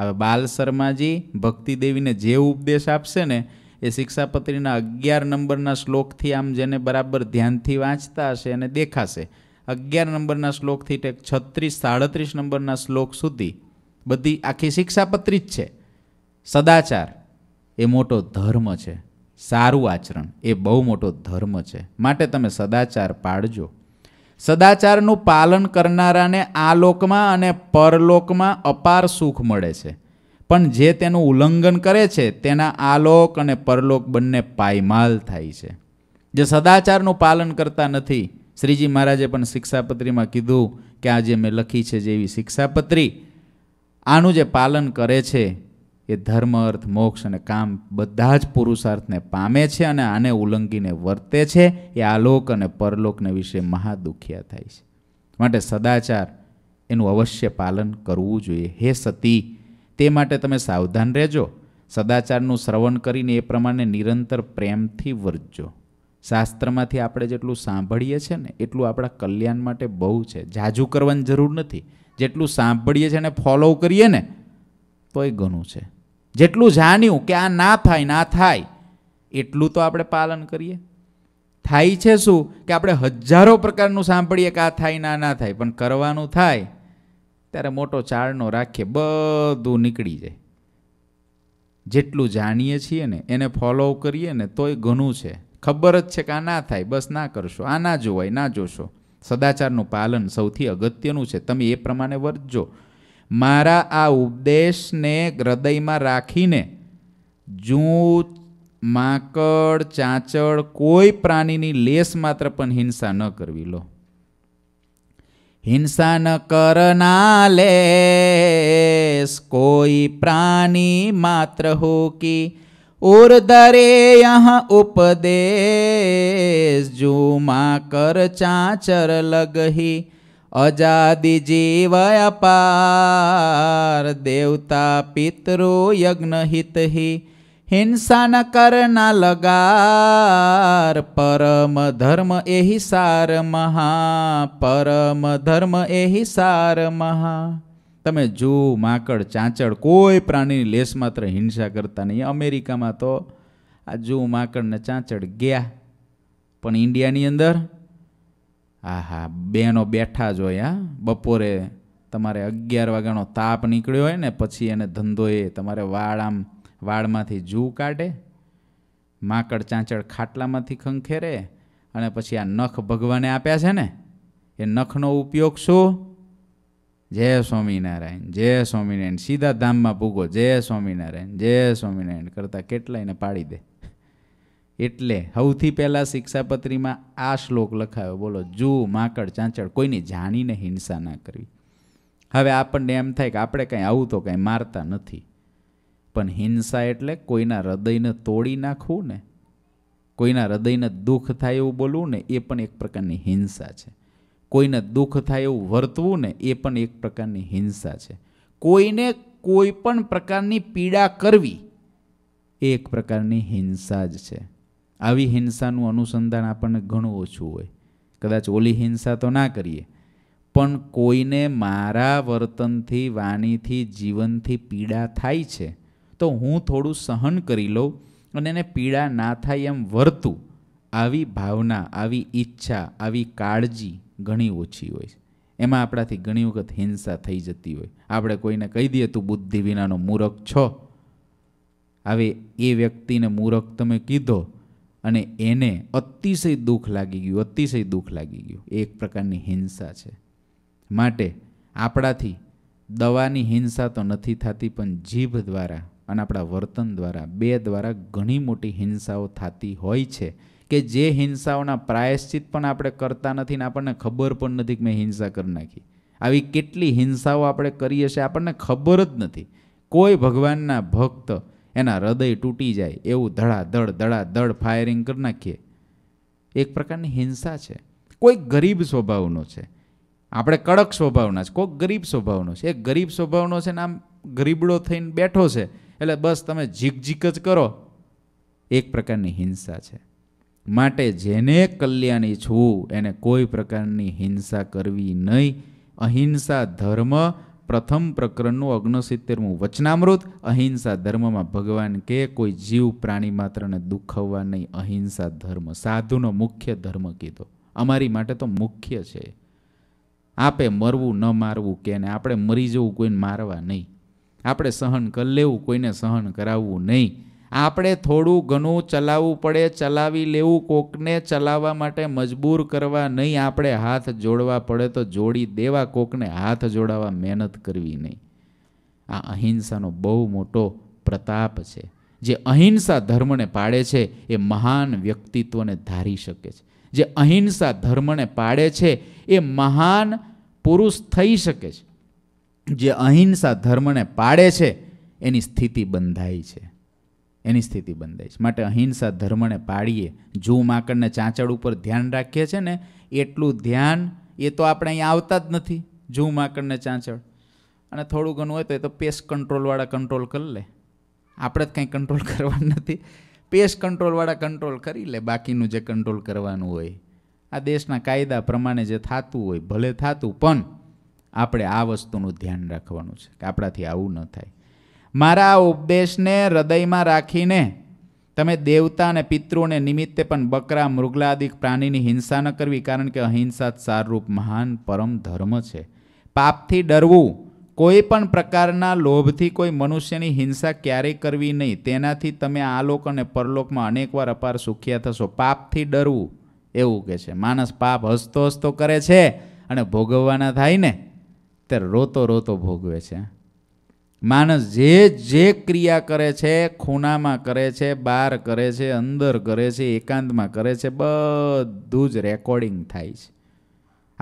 હવે બાલ શર્માજી ભક્તિદેવીને જે ઉપદેશ આપશે ને એ શિક્ષાપત્રીના અગિયાર નંબરના શ્લોકથી આમ જેને બરાબર ધ્યાનથી વાંચતા હશે અને દેખાશે અગિયાર નંબરના શ્લોકથી ટેક છત્રીસ સાડત્રીસ નંબરના શ્લોક સુધી બધી આખી શિક્ષાપત્રી જ છે સદાચાર એ મોટો ધર્મ છે સારું આચરણ એ બહુ મોટો ધર્મ છે માટે તમે સદાચાર પાળજો સદાચારનું પાલન કરનારાને આ લોકમાં અને પરલોકમાં અપાર સુખ મળે છે પણ જે તેનું ઉલ્લંઘન કરે છે તેના આલોક અને પરલોક બંને પાયમાલ થાય છે જે સદાચારનું પાલન કરતા નથી શ્રીજી મહારાજે પણ શિક્ષાપત્રીમાં કીધું કે આ જે મેં લખી છે જેવી શિક્ષાપત્રી આનું જે પાલન કરે છે એ ધર્મ અર્થ મોક્ષ અને કામ બધા જ પુરુષાર્થને પામે છે અને આને ઉલ્લંઘીને વર્તે છે એ આલોક અને પરલોકને વિશે મહાદુખિયા થાય છે માટે સદાચાર એનું અવશ્ય પાલન કરવું જોઈએ હે સતી તે માટે તમે સાવધાન રહેજો સદાચારનું શ્રવણ કરીને એ પ્રમાણે નિરંતર પ્રેમથી વર્તજો શાસ્ત્રમાંથી આપણે જેટલું સાંભળીએ છીએ ને એટલું આપણા કલ્યાણ માટે બહુ છે જાજુ કરવાની જરૂર નથી જેટલું સાંભળીએ છીએ ને ફોલો કરીએ ને તો એ ઘણું છે જેટલું જાણ્યું કે આ ના થાય ના થાય એટલું તો આપણે પાલન કરીએ થાય છે શું કે આપણે હજારો પ્રકારનું સાંભળીએ કે આ થાય ના ના થાય પણ કરવાનું થાય ત્યારે મોટો ચાળનો રાખીએ બધું નીકળી જાય જેટલું જાણીએ છીએ ને એને ફોલો કરીએ ને તોય ઘણું છે ખબર જ છે કે આ ના થાય બસ ના કરશો આ ના જોવાય ના જોશો સદાચારનું પાલન સૌથી અગત્યનું છે તમે એ પ્રમાણે વર્તજો મારા આ ઉપદેશને હૃદયમાં રાખીને જૂ માકડ ચાંચળ કોઈ પ્રાણીની લેસ માત્ર પણ હિંસા ન કરવી લો હિંસા ન કરના લેસ કોઈ પ્રાણી માત્ર હોકી और दरे यहाँ उपदेश जुमा कर चाचर लगही आजादी जीव अपार देवता पितरो यज्ञ हित ही हिंसा न करना लगार परम धर्म यही सार महा परम धर्म यही सार महा તમે જૂ માકડ ચાંચડ કોઈ પ્રાણીની લેશ માત્ર હિંસા કરતા નહીં અમેરિકામાં તો આ જૂ માકડને ચાંચડ ગયા પણ ઇન્ડિયાની અંદર હા હા બેનો બેઠા જ હોય હા બપોરે તમારે અગિયાર વાગ્યાનો તાપ નીકળ્યો હોય ને પછી એને ધંધો એ તમારે વાળ આમ વાળમાંથી જૂ કાઢે માકડ ચાંચડ ખાટલામાંથી ખંખેરે અને પછી આ નખ ભગવાને આપ્યા છે ને એ નખનો ઉપયોગ શું જય સ્વામિનારાયણ જય સ્વામિનારાયણ સીધા ધામમાં ભૂગો જય સ્વામિનારાયણ જય સ્વામિનારાયણ કરતાં કેટલા એને પાડી દે એટલે સૌથી પહેલાં શિક્ષાપત્રીમાં આ શ્લોક લખાયો બોલો જુ માકડ ચાંચડ કોઈની જાણીને હિંસા ના કરવી હવે આપણને એમ થાય કે આપણે કંઈ આવું તો કંઈ મારતા નથી પણ હિંસા એટલે કોઈના હૃદયને તોડી નાખવું ને કોઈના હૃદયને દુઃખ થાય એવું બોલવું ને એ પણ એક પ્રકારની હિંસા છે કોઈને દુઃખ થાય એવું વર્તવું ને એ પણ એક પ્રકારની હિંસા છે કોઈને કોઈ પણ પ્રકારની પીડા કરવી એ એક પ્રકારની હિંસા જ છે આવી હિંસાનું અનુસંધાન આપણને ઘણું ઓછું હોય કદાચ ઓલી હિંસા તો ના કરીએ પણ કોઈને મારા વર્તનથી વાણીથી જીવનથી પીડા થાય છે તો હું થોડું સહન કરી લઉં અને એને પીડા ના થાય એમ વર્તું આવી ભાવના આવી ઈચ્છા આવી કાળજી ઘણી ઓછી હોય છે એમાં આપણાથી ઘણી વખત હિંસા થઈ જતી હોય આપણે કોઈને કહી દઈએ તું બુદ્ધિ વિનાનો મૂરખ છો હવે એ વ્યક્તિને મૂરખ તમે કીધો અને એને અતિશય દુઃખ લાગી ગયું અતિશય દુઃખ લાગી ગયું એક પ્રકારની હિંસા છે માટે આપણાથી દવાની હિંસા તો નથી થતી પણ જીભ દ્વારા અને આપણા વર્તન દ્વારા બે દ્વારા ઘણી મોટી હિંસાઓ થતી હોય છે કે જે હિંસાઓના પ્રાયશ્ચિત પણ આપણે કરતા નથી ને આપણને ખબર પણ નથી કે મેં હિંસા કરી નાખી આવી કેટલી હિંસાઓ આપણે કરીએ છીએ આપણને ખબર જ નથી કોઈ ભગવાનના ભક્ત એના હૃદય તૂટી જાય એવું ધડાધડ ધડાધડ ફાયરિંગ કરી નાખીએ એક પ્રકારની હિંસા છે કોઈ ગરીબ સ્વભાવનો છે આપણે કડક સ્વભાવના છે કોઈક ગરીબ સ્વભાવનો છે એ ગરીબ સ્વભાવનો છે ને આમ ગરીબડો થઈને બેઠો છે એટલે બસ તમે ઝીકઝીક જ કરો એક પ્રકારની હિંસા છે માટે જેને કલ્યાણી છું એને કોઈ પ્રકારની હિંસા કરવી નહીં અહિંસા ધર્મ પ્રથમ પ્રકરણનું અગ્નસિત્તેરમું વચનામૃત અહિંસા ધર્મમાં ભગવાન કે કોઈ જીવ પ્રાણી માત્રને દુખવવા નહીં અહિંસા ધર્મ સાધુનો મુખ્ય ધર્મ કીધો અમારી માટે તો મુખ્ય છે આપે મરવું ન મારવું કે ને આપણે મરી જવું કોઈને મારવા નહીં આપણે સહન કરી લેવું કોઈને સહન કરાવવું નહીં આપણે થોડું ઘણું ચલાવવું પડે ચલાવી લેવું કોકને ચલાવવા માટે મજબૂર કરવા નહીં આપણે હાથ જોડવા પડે તો જોડી દેવા કોકને હાથ જોડાવવા મહેનત કરવી નહીં આ અહિંસાનો બહુ મોટો પ્રતાપ છે જે અહિંસા ધર્મને પાડે છે એ મહાન વ્યક્તિત્વને ધારી શકે છે જે અહિંસા ધર્મને પાડે છે એ મહાન પુરુષ થઈ શકે છે જે અહિંસા ધર્મને પાડે છે એની સ્થિતિ બંધાઈ છે એની સ્થિતિ બંધાય છે માટે અહિંસા ધર્મને પાળીએ જો માકડને ચાંચડ ઉપર ધ્યાન રાખીએ છે ને એટલું ધ્યાન એ તો આપણે અહીંયા આવતા જ નથી જૂ માકડને ચાંચડ અને થોડું ઘણું હોય તો એ તો પેસ્ટ કંટ્રોલવાળા કંટ્રોલ કરી લે આપણે જ કાંઈ કંટ્રોલ કરવાનું નથી પેસ્ટ કંટ્રોલવાળા કંટ્રોલ કરી લે બાકીનું જે કંટ્રોલ કરવાનું હોય આ દેશના કાયદા પ્રમાણે જે થતું હોય ભલે થતું પણ આપણે આ વસ્તુનું ધ્યાન રાખવાનું છે કે આપણાથી આવું ન થાય મારા ઉપદેશને હૃદયમાં રાખીને તમે દેવતા અને પિતૃને નિમિત્તે પણ બકરા મૃગલાદિક પ્રાણીની હિંસા ન કરવી કારણ કે અહિંસા સારરૂપ મહાન પરમ ધર્મ છે પાપથી ડરવું કોઈ પણ પ્રકારના લોભથી કોઈ મનુષ્યની હિંસા ક્યારેય કરવી નહીં તેનાથી તમે આ લોક અને પરલોકમાં અનેકવાર અપાર સુખ્યા થશો પાપથી ડરવું એવું કહે છે માણસ પાપ હસતો હસતો કરે છે અને ભોગવવાના થાય ને ત્યારે રોતો રોતો ભોગવે છે માણસ જે જે ક્રિયા કરે છે ખૂનામાં કરે છે બહાર કરે છે અંદર કરે છે એકાંતમાં કરે છે બધું જ રેકોર્ડિંગ થાય છે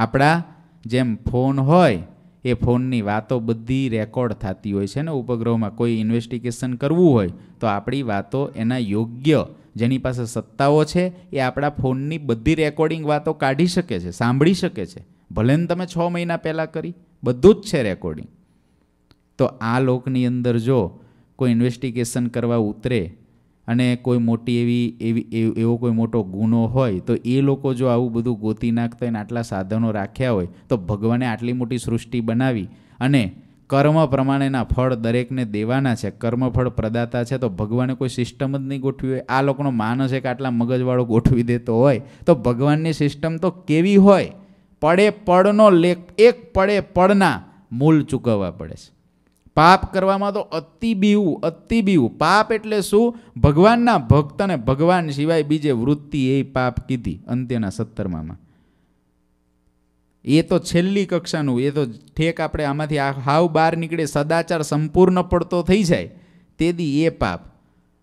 આપણા જેમ ફોન હોય એ ફોનની વાતો બધી રેકોર્ડ થતી હોય છે ને ઉપગ્રહમાં કોઈ ઇન્વેસ્ટિગેશન કરવું હોય તો આપણી વાતો એના યોગ્ય જેની પાસે સત્તાઓ છે એ આપણા ફોનની બધી રેકોર્ડિંગ વાતો કાઢી શકે છે સાંભળી શકે છે ભલે ને તમે છ મહિના પહેલાં કરી બધું જ છે રેકોર્ડિંગ તો આ લોકની અંદર જો કોઈ ઇન્વેસ્ટિગેશન કરવા ઉતરે અને કોઈ મોટી એવી એવી એવો કોઈ મોટો ગુનો હોય તો એ લોકો જો આવું બધું ગોતી નાખતા હોય આટલા સાધનો રાખ્યા હોય તો ભગવાને આટલી મોટી સૃષ્ટિ બનાવી અને કર્મ પ્રમાણેના ફળ દરેકને દેવાના છે કર્મફળ પ્રદાતા છે તો ભગવાને કોઈ સિસ્ટમ જ નહીં ગોઠવી હોય આ લોકોનો માનસ એક આટલા મગજવાળો ગોઠવી દેતો હોય તો ભગવાનની સિસ્ટમ તો કેવી હોય પડે પડનો લેખ એક પડે પડના મૂલ ચૂકવવા પડે છે પાપ કરવામાં તો અતિ બીવું અતિ બીવું પાપ એટલે શું ભગવાનના ભક્ત અને ભગવાન સિવાય બીજે વૃત્તિ એ પાપ કીધી અંત્યના સત્તરમામાં એ તો છેલ્લી કક્ષાનું એ તો ઠેક આપણે આમાંથી આ હાવ બહાર નીકળે સદાચાર સંપૂર્ણ પડતો થઈ જાય તે દી એ પાપ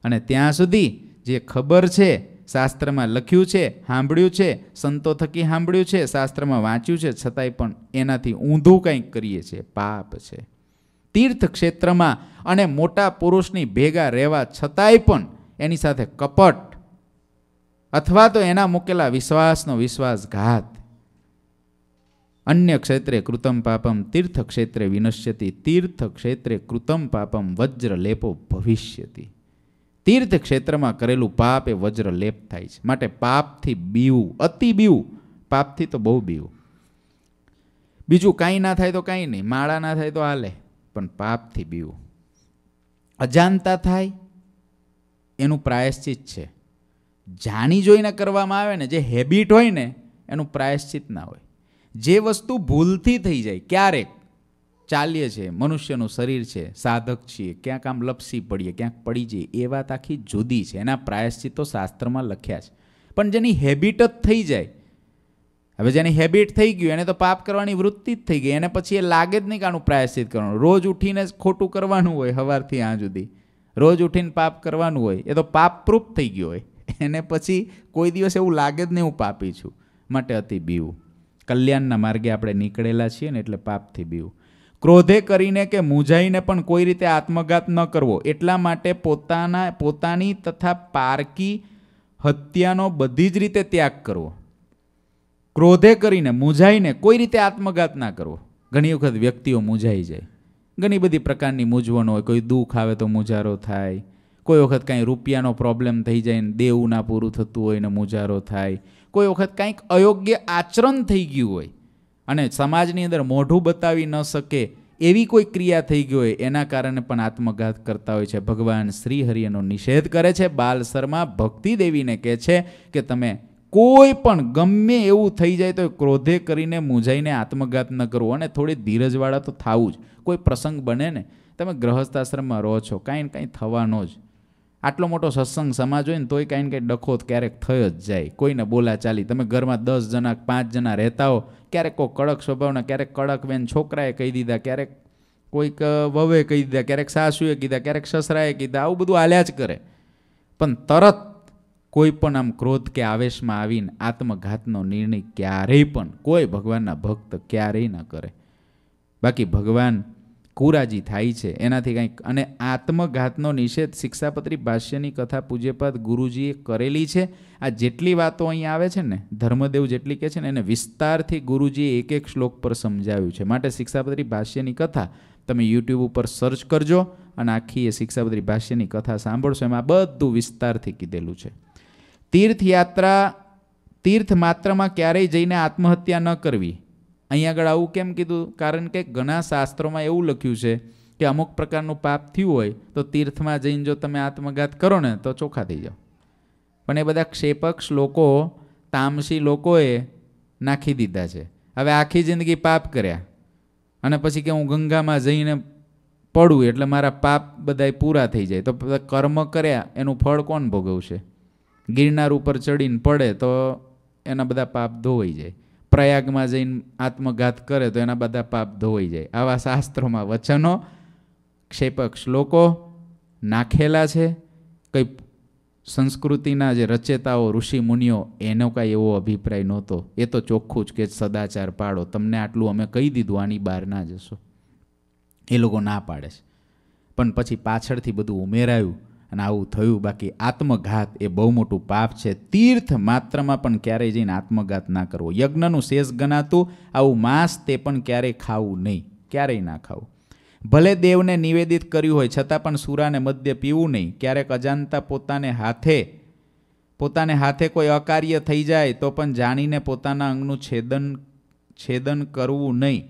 અને ત્યાં સુધી જે ખબર છે શાસ્ત્રમાં લખ્યું છે સાંભળ્યું છે સંતો થકી સાંભળ્યું છે શાસ્ત્રમાં વાંચ્યું છે છતાંય પણ એનાથી ઊંધું કંઈક કરીએ છીએ પાપ છે તીર્થ ક્ષેત્રમાં અને મોટા પુરુષની ભેગા રહેવા છતાંય પણ એની સાથે કપટ અથવા તો એના મૂકેલા વિશ્વાસનો વિશ્વાસઘાત અન્ય ક્ષેત્રે કૃતમ પાપમ તીર્થ ક્ષેત્રે વિનશ્યતિ તીર્થ ક્ષેત્રે કૃતમ પાપમ વજ્ર લેપો ભવિષ્યતી તીર્થ ક્ષેત્રમાં કરેલું પાપ એ વજ્ર લેપ થાય છે માટે પાપથી બીવું અતિ બીવું પાપથી તો બહુ બીવું બીજું કાંઈ ના થાય તો કાંઈ નહીં માળા ના થાય તો હાલે પણ પાપથી બીવું અજાણતા થાય એનું પ્રાયશ્ચિત છે જાણી જોઈને કરવામાં આવે ને જે હેબિટ હોય ને એનું પ્રાયશ્ચિત ના હોય જે વસ્તુ ભૂલથી થઈ જાય ક્યારેક ચાલીએ છે મનુષ્યનું શરીર છે સાધક છીએ ક્યાંક આમ લપસી પડીએ ક્યાંક પડી જઈએ એ વાત આખી જુદી છે એના પ્રાયશ્ચિતો શાસ્ત્રમાં લખ્યા છે પણ જેની હેબિટ જ થઈ જાય હવે જેની હેબિટ થઈ ગયું એને તો પાપ કરવાની વૃત્તિ જ થઈ ગઈ એને પછી એ લાગે જ નહીં કાનું પ્રાયશ્ચિત કરવાનું રોજ ઉઠીને જ ખોટું કરવાનું હોય સવારથી આ સુધી રોજ ઉઠીને પાપ કરવાનું હોય એ તો પાપ પ્રૂફ થઈ ગયો હોય એને પછી કોઈ દિવસ એવું લાગે જ નહીં હું પાપી છું માટે અતિ બીવું કલ્યાણના માર્ગે આપણે નીકળેલા છીએ ને એટલે પાપથી બીવું ક્રોધે કરીને કે મૂંઝાઈને પણ કોઈ રીતે આત્મઘાત ન કરવો એટલા માટે પોતાના પોતાની તથા પારકી હત્યાનો બધી જ રીતે ત્યાગ કરવો ક્રોધે કરીને મૂંઝાઈને કોઈ રીતે આત્મઘાત ના કરવો ઘણી વખત વ્યક્તિઓ મૂંઝાઈ જાય ઘણી બધી પ્રકારની મૂંઝવણો હોય કોઈ દુઃખ આવે તો મૂંઝારો થાય કોઈ વખત કાંઈ રૂપિયાનો પ્રોબ્લેમ થઈ જાય ને દેવું ના પૂરું થતું હોય ને મૂંઝારો થાય કોઈ વખત કાંઈક અયોગ્ય આચરણ થઈ ગયું હોય અને સમાજની અંદર મોઢું બતાવી ન શકે એવી કોઈ ક્રિયા થઈ ગઈ હોય એના કારણે પણ આત્મઘાત કરતા હોય છે ભગવાન શ્રી હરિનો નિષેધ કરે છે બાલ શર્મા ભક્તિ દેવીને કહે છે કે તમે કોઈ પણ ગમે એવું થઈ જાય તો ક્રોધે કરીને મૂંઝાઈને આત્મઘાત ન કરવો અને થોડી ધીરજવાળા તો થવું જ કોઈ પ્રસંગ બને ને તમે ગ્રહસ્થાશ્રમમાં રહો છો કાંઈ ને કાંઈ થવાનો જ આટલો મોટો સત્સંગ સમાજ હોય ને તોય કાંઈ ને કાંઈ ડખો ક્યારેક થઈ જ જાય કોઈને બોલા ચાલી તમે ઘરમાં દસ જણા પાંચ જણા રહેતા હો ક્યારેક કોઈ કડક સ્વભાવના ક્યારેક કડક બેન છોકરાએ કહી દીધા ક્યારેક કોઈક વવે કહી દીધા ક્યારેક સાસુએ કીધા ક્યારેક સસરાએ કીધા આવું બધું આલ્યા જ કરે પણ તરત કોઈ પણ આમ ક્રોધ કે આવેશમાં આવીને આત્મઘાતનો નિર્ણય ક્યારેય પણ કોઈ ભગવાનના ભક્ત ક્યારેય ન કરે બાકી ભગવાન કુરાજી થાય છે એનાથી કંઈક અને આત્મઘાતનો નિષેધ શિક્ષાપત્રી ભાષ્યની કથા પૂજ્યપાદ ગુરુજીએ કરેલી છે આ જેટલી વાતો અહીં આવે છે ને ધર્મદેવ જેટલી કહે છે ને એને વિસ્તારથી ગુરુજીએ એક એક શ્લોક પર સમજાવ્યું છે માટે શિક્ષાપત્રી ભાષ્યની કથા તમે યુટ્યુબ ઉપર સર્ચ કરજો અને આખી એ શિક્ષાપત્રી ભાષ્યની કથા સાંભળશો એમાં બધું વિસ્તારથી કીધેલું છે તીર્થયાત્રા તીર્થ માત્રમાં ક્યારેય જઈને આત્મહત્યા ન કરવી અહીં આગળ આવું કેમ કીધું કારણ કે ઘણા શાસ્ત્રોમાં એવું લખ્યું છે કે અમુક પ્રકારનું પાપ થયું હોય તો તીર્થમાં જઈને જો તમે આત્મઘાત કરો ને તો ચોખ્ખા થઈ જાઓ પણ એ બધા ક્ષેપક્ષ લોકો તામસી લોકોએ નાખી દીધા છે હવે આખી જિંદગી પાપ કર્યા અને પછી કે હું ગંગામાં જઈને પડું એટલે મારા પાપ બધાય પૂરા થઈ જાય તો કર્મ કર્યા એનું ફળ કોણ ભોગવશે ગિરનાર ઉપર ચડીને પડે તો એના બધા પાપ ધોવાઈ જાય પ્રયાગમાં જઈને આત્મઘાત કરે તો એના બધા પાપ ધોવાઈ જાય આવા શાસ્ત્રોમાં વચનો ક્ષેપક શ્લોકો નાખેલા છે કંઈ સંસ્કૃતિના જે રચેતાઓ ઋષિ મુનિઓ એનો કાંઈ એવો અભિપ્રાય નહોતો એ તો ચોખ્ખું જ કે સદાચાર પાડો તમને આટલું અમે કહી દીધું આની બહાર ના જશો એ લોકો ના પાડે છે પણ પછી પાછળથી બધું ઉમેરાયું અને આવું થયું બાકી આત્મઘાત એ બહુ મોટું પાપ છે તીર્થ માત્રમાં પણ ક્યારેય જઈને આત્મઘાત ના કરવો યજ્ઞનું શેષ ગણાતું આવું માંસ તે પણ ક્યારેય ખાવું નહીં ક્યારેય ના ખાવું ભલે દેવને નિવેદિત કર્યું હોય છતાં પણ સુરાને મદ્ય પીવું નહીં ક્યારેક અજાણતા પોતાને હાથે પોતાને હાથે કોઈ અકાર્ય થઈ જાય તો પણ જાણીને પોતાના અંગનું છેદન છેદન કરવું નહીં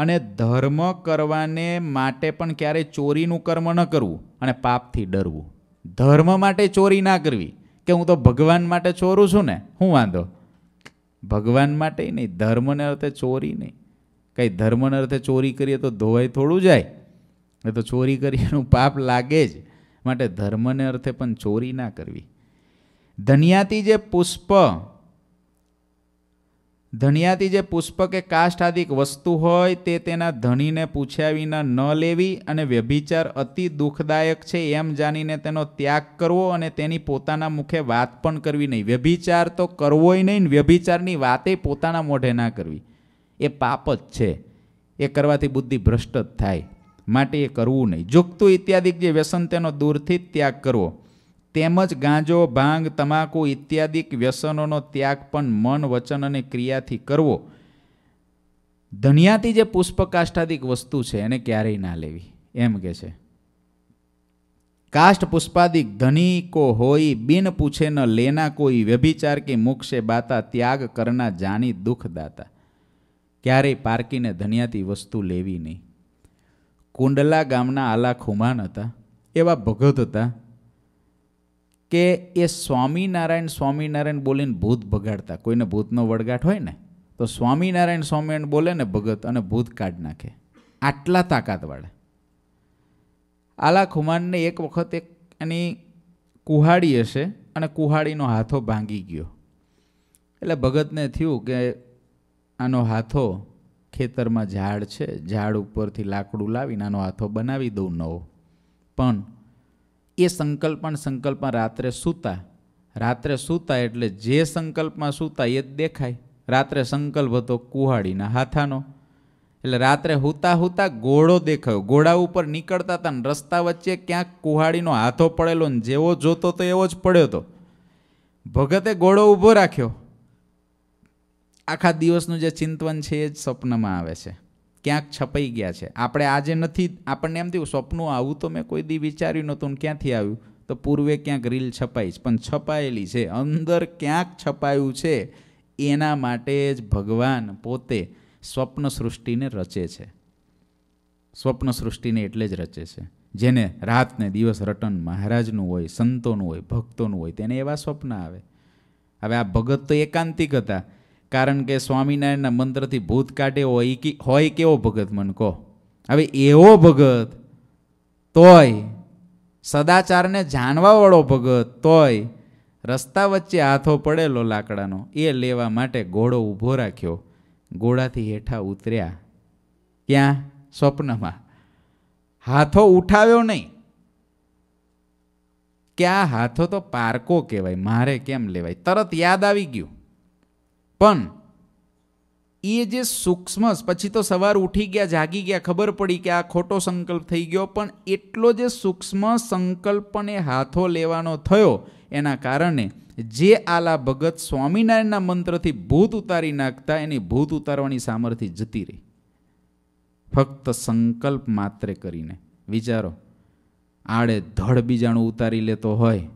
અને ધર્મ કરવાને માટે પણ ક્યારેય ચોરીનું કર્મ ન કરવું અને પાપથી ડરવું ધર્મ માટે ચોરી ના કરવી કે હું તો ભગવાન માટે ચોરું છું ને હું વાંધો ભગવાન માટે નહીં ધર્મને અર્થે ચોરી નહીં કંઈ ધર્મને અર્થે ચોરી કરીએ તો ધોવાઈ થોડું જાય એ તો ચોરી કરીએનું પાપ લાગે જ માટે ધર્મને અર્થે પણ ચોરી ના કરવી ધનિયાથી જે પુષ્પ ધણિયાથી જે પુષ્પ કે કાષ્ઠ આદિક વસ્તુ હોય તે તેના ધણીને પૂછ્યા વિના ન લેવી અને વ્યભિચાર અતિ દુઃખદાયક છે એમ જાણીને તેનો ત્યાગ કરવો અને તેની પોતાના મુખે વાત પણ કરવી નહીં વ્યભિચાર તો કરવોય નહીં વ્યભિચારની વાતે પોતાના મોઢે ના કરવી એ પાપ જ છે એ કરવાથી બુદ્ધિ ભ્રષ્ટ જ થાય માટે એ કરવું નહીં જોગતું ઇત્યાદિક જે વ્યસન તેનો દૂરથી જ ત્યાગ કરવો તેમજ ગાંજો ભાંગ તમાકુ ઇત્યાદિક વ્યસનોનો ત્યાગ પણ મન વચન અને ક્રિયાથી કરવો ધનિયાથી જે પુષ્પકાષ્ઠાદિક વસ્તુ છે એને ક્યારેય ના લેવી એમ કે છે કાષ્ટ પુષ્પાદિક ધની કો હોઈ બિન પૂછે ન લેના કોઈ વ્યભિચાર કે મોક્ષે બાતા ત્યાગ કરના જાણી દુઃખદાતા ક્યારેય પારકીને ધનિયાતી વસ્તુ લેવી નહીં કુંડલા ગામના આલા ખુમાન હતા એવા ભગત હતા કે એ સ્વામિનારાયણ સ્વામિનારાયણ બોલીને ભૂત ભગાડતા કોઈને ભૂતનો વળગાટ હોય ને તો સ્વામિનારાયણ સ્વામિનારાયણ બોલે ને ભગત અને ભૂત કાઢ નાખે આટલા તાકાતવાળા આલા ખુમાનને એક વખત એક એની કુહાડી હશે અને કુહાડીનો હાથો ભાંગી ગયો એટલે ભગતને થયું કે આનો હાથો ખેતરમાં ઝાડ છે ઝાડ ઉપરથી લાકડું લાવીને આનો હાથો બનાવી દઉં નવો પણ એ સંકલ્પણ સંકલ્પમાં રાત્રે સૂતા રાત્રે સૂતા એટલે જે સંકલ્પમાં સૂતા એ જ દેખાય રાત્રે સંકલ્પ હતો કુહાડીના હાથાનો એટલે રાત્રે હુતા હુતા ઘોડો દેખાયો ઘોડા ઉપર નીકળતા હતા ને રસ્તા વચ્ચે ક્યાંક કુહાડીનો હાથો પડેલો ને જેવો જોતો તો એવો જ પડ્યો હતો ભગતે ઘોડો ઊભો રાખ્યો આખા દિવસનું જે ચિંતવન છે એ જ સ્વપ્નમાં આવે છે ક્યાંક છપાઈ ગયા છે આપણે આજે નથી આપણને એમ થયું સ્વપ્નું આવું તો મેં કોઈ દી વિચાર્યું નહોતું ને ક્યાંથી આવ્યું તો પૂર્વે ક્યાંક રીલ છપાઈ પણ છપાયેલી છે અંદર ક્યાંક છપાયું છે એના માટે જ ભગવાન પોતે સ્વપ્ન સૃષ્ટિને રચે છે સ્વપ્ન સૃષ્ટિને એટલે જ રચે છે જેને રાતને દિવસ રટન મહારાજનું હોય સંતોનું હોય ભક્તોનું હોય તેને એવા સ્વપ્ન આવે હવે આ ભગત તો એકાંતિક હતા કારણ કે સ્વામિનારાયણના મંત્રથી ભૂત કાઢે હોય કે હોય કેવો ભગત મન કહો હવે એવો ભગત તોય સદાચારને જાણવાવાળો ભગત તોય રસ્તા વચ્ચે હાથો પડેલો લાકડાનો એ લેવા માટે ઘોડો ઊભો રાખ્યો ઘોડાથી હેઠા ઉતર્યા ક્યાં સ્વપ્નમાં હાથો ઉઠાવ્યો નહીં કે આ હાથો તો પારકો કહેવાય મારે કેમ લેવાય તરત યાદ આવી ગયું પણ એ જે સૂક્ષ્મ પછી તો સવાર ઉઠી ગયા જાગી ગયા ખબર પડી કે આ ખોટો સંકલ્પ થઈ ગયો પણ એટલો જે સૂક્ષ્મ સંકલ્પને હાથો લેવાનો થયો એના કારણે જે આલા ભગત સ્વામિનારાયણના મંત્રથી ભૂત ઉતારી નાખતા એની ભૂત ઉતારવાની સામર્થ્ય જતી રહી ફક્ત સંકલ્પ માત્રે કરીને વિચારો આડે ધડ બીજાણું ઉતારી લેતો હોય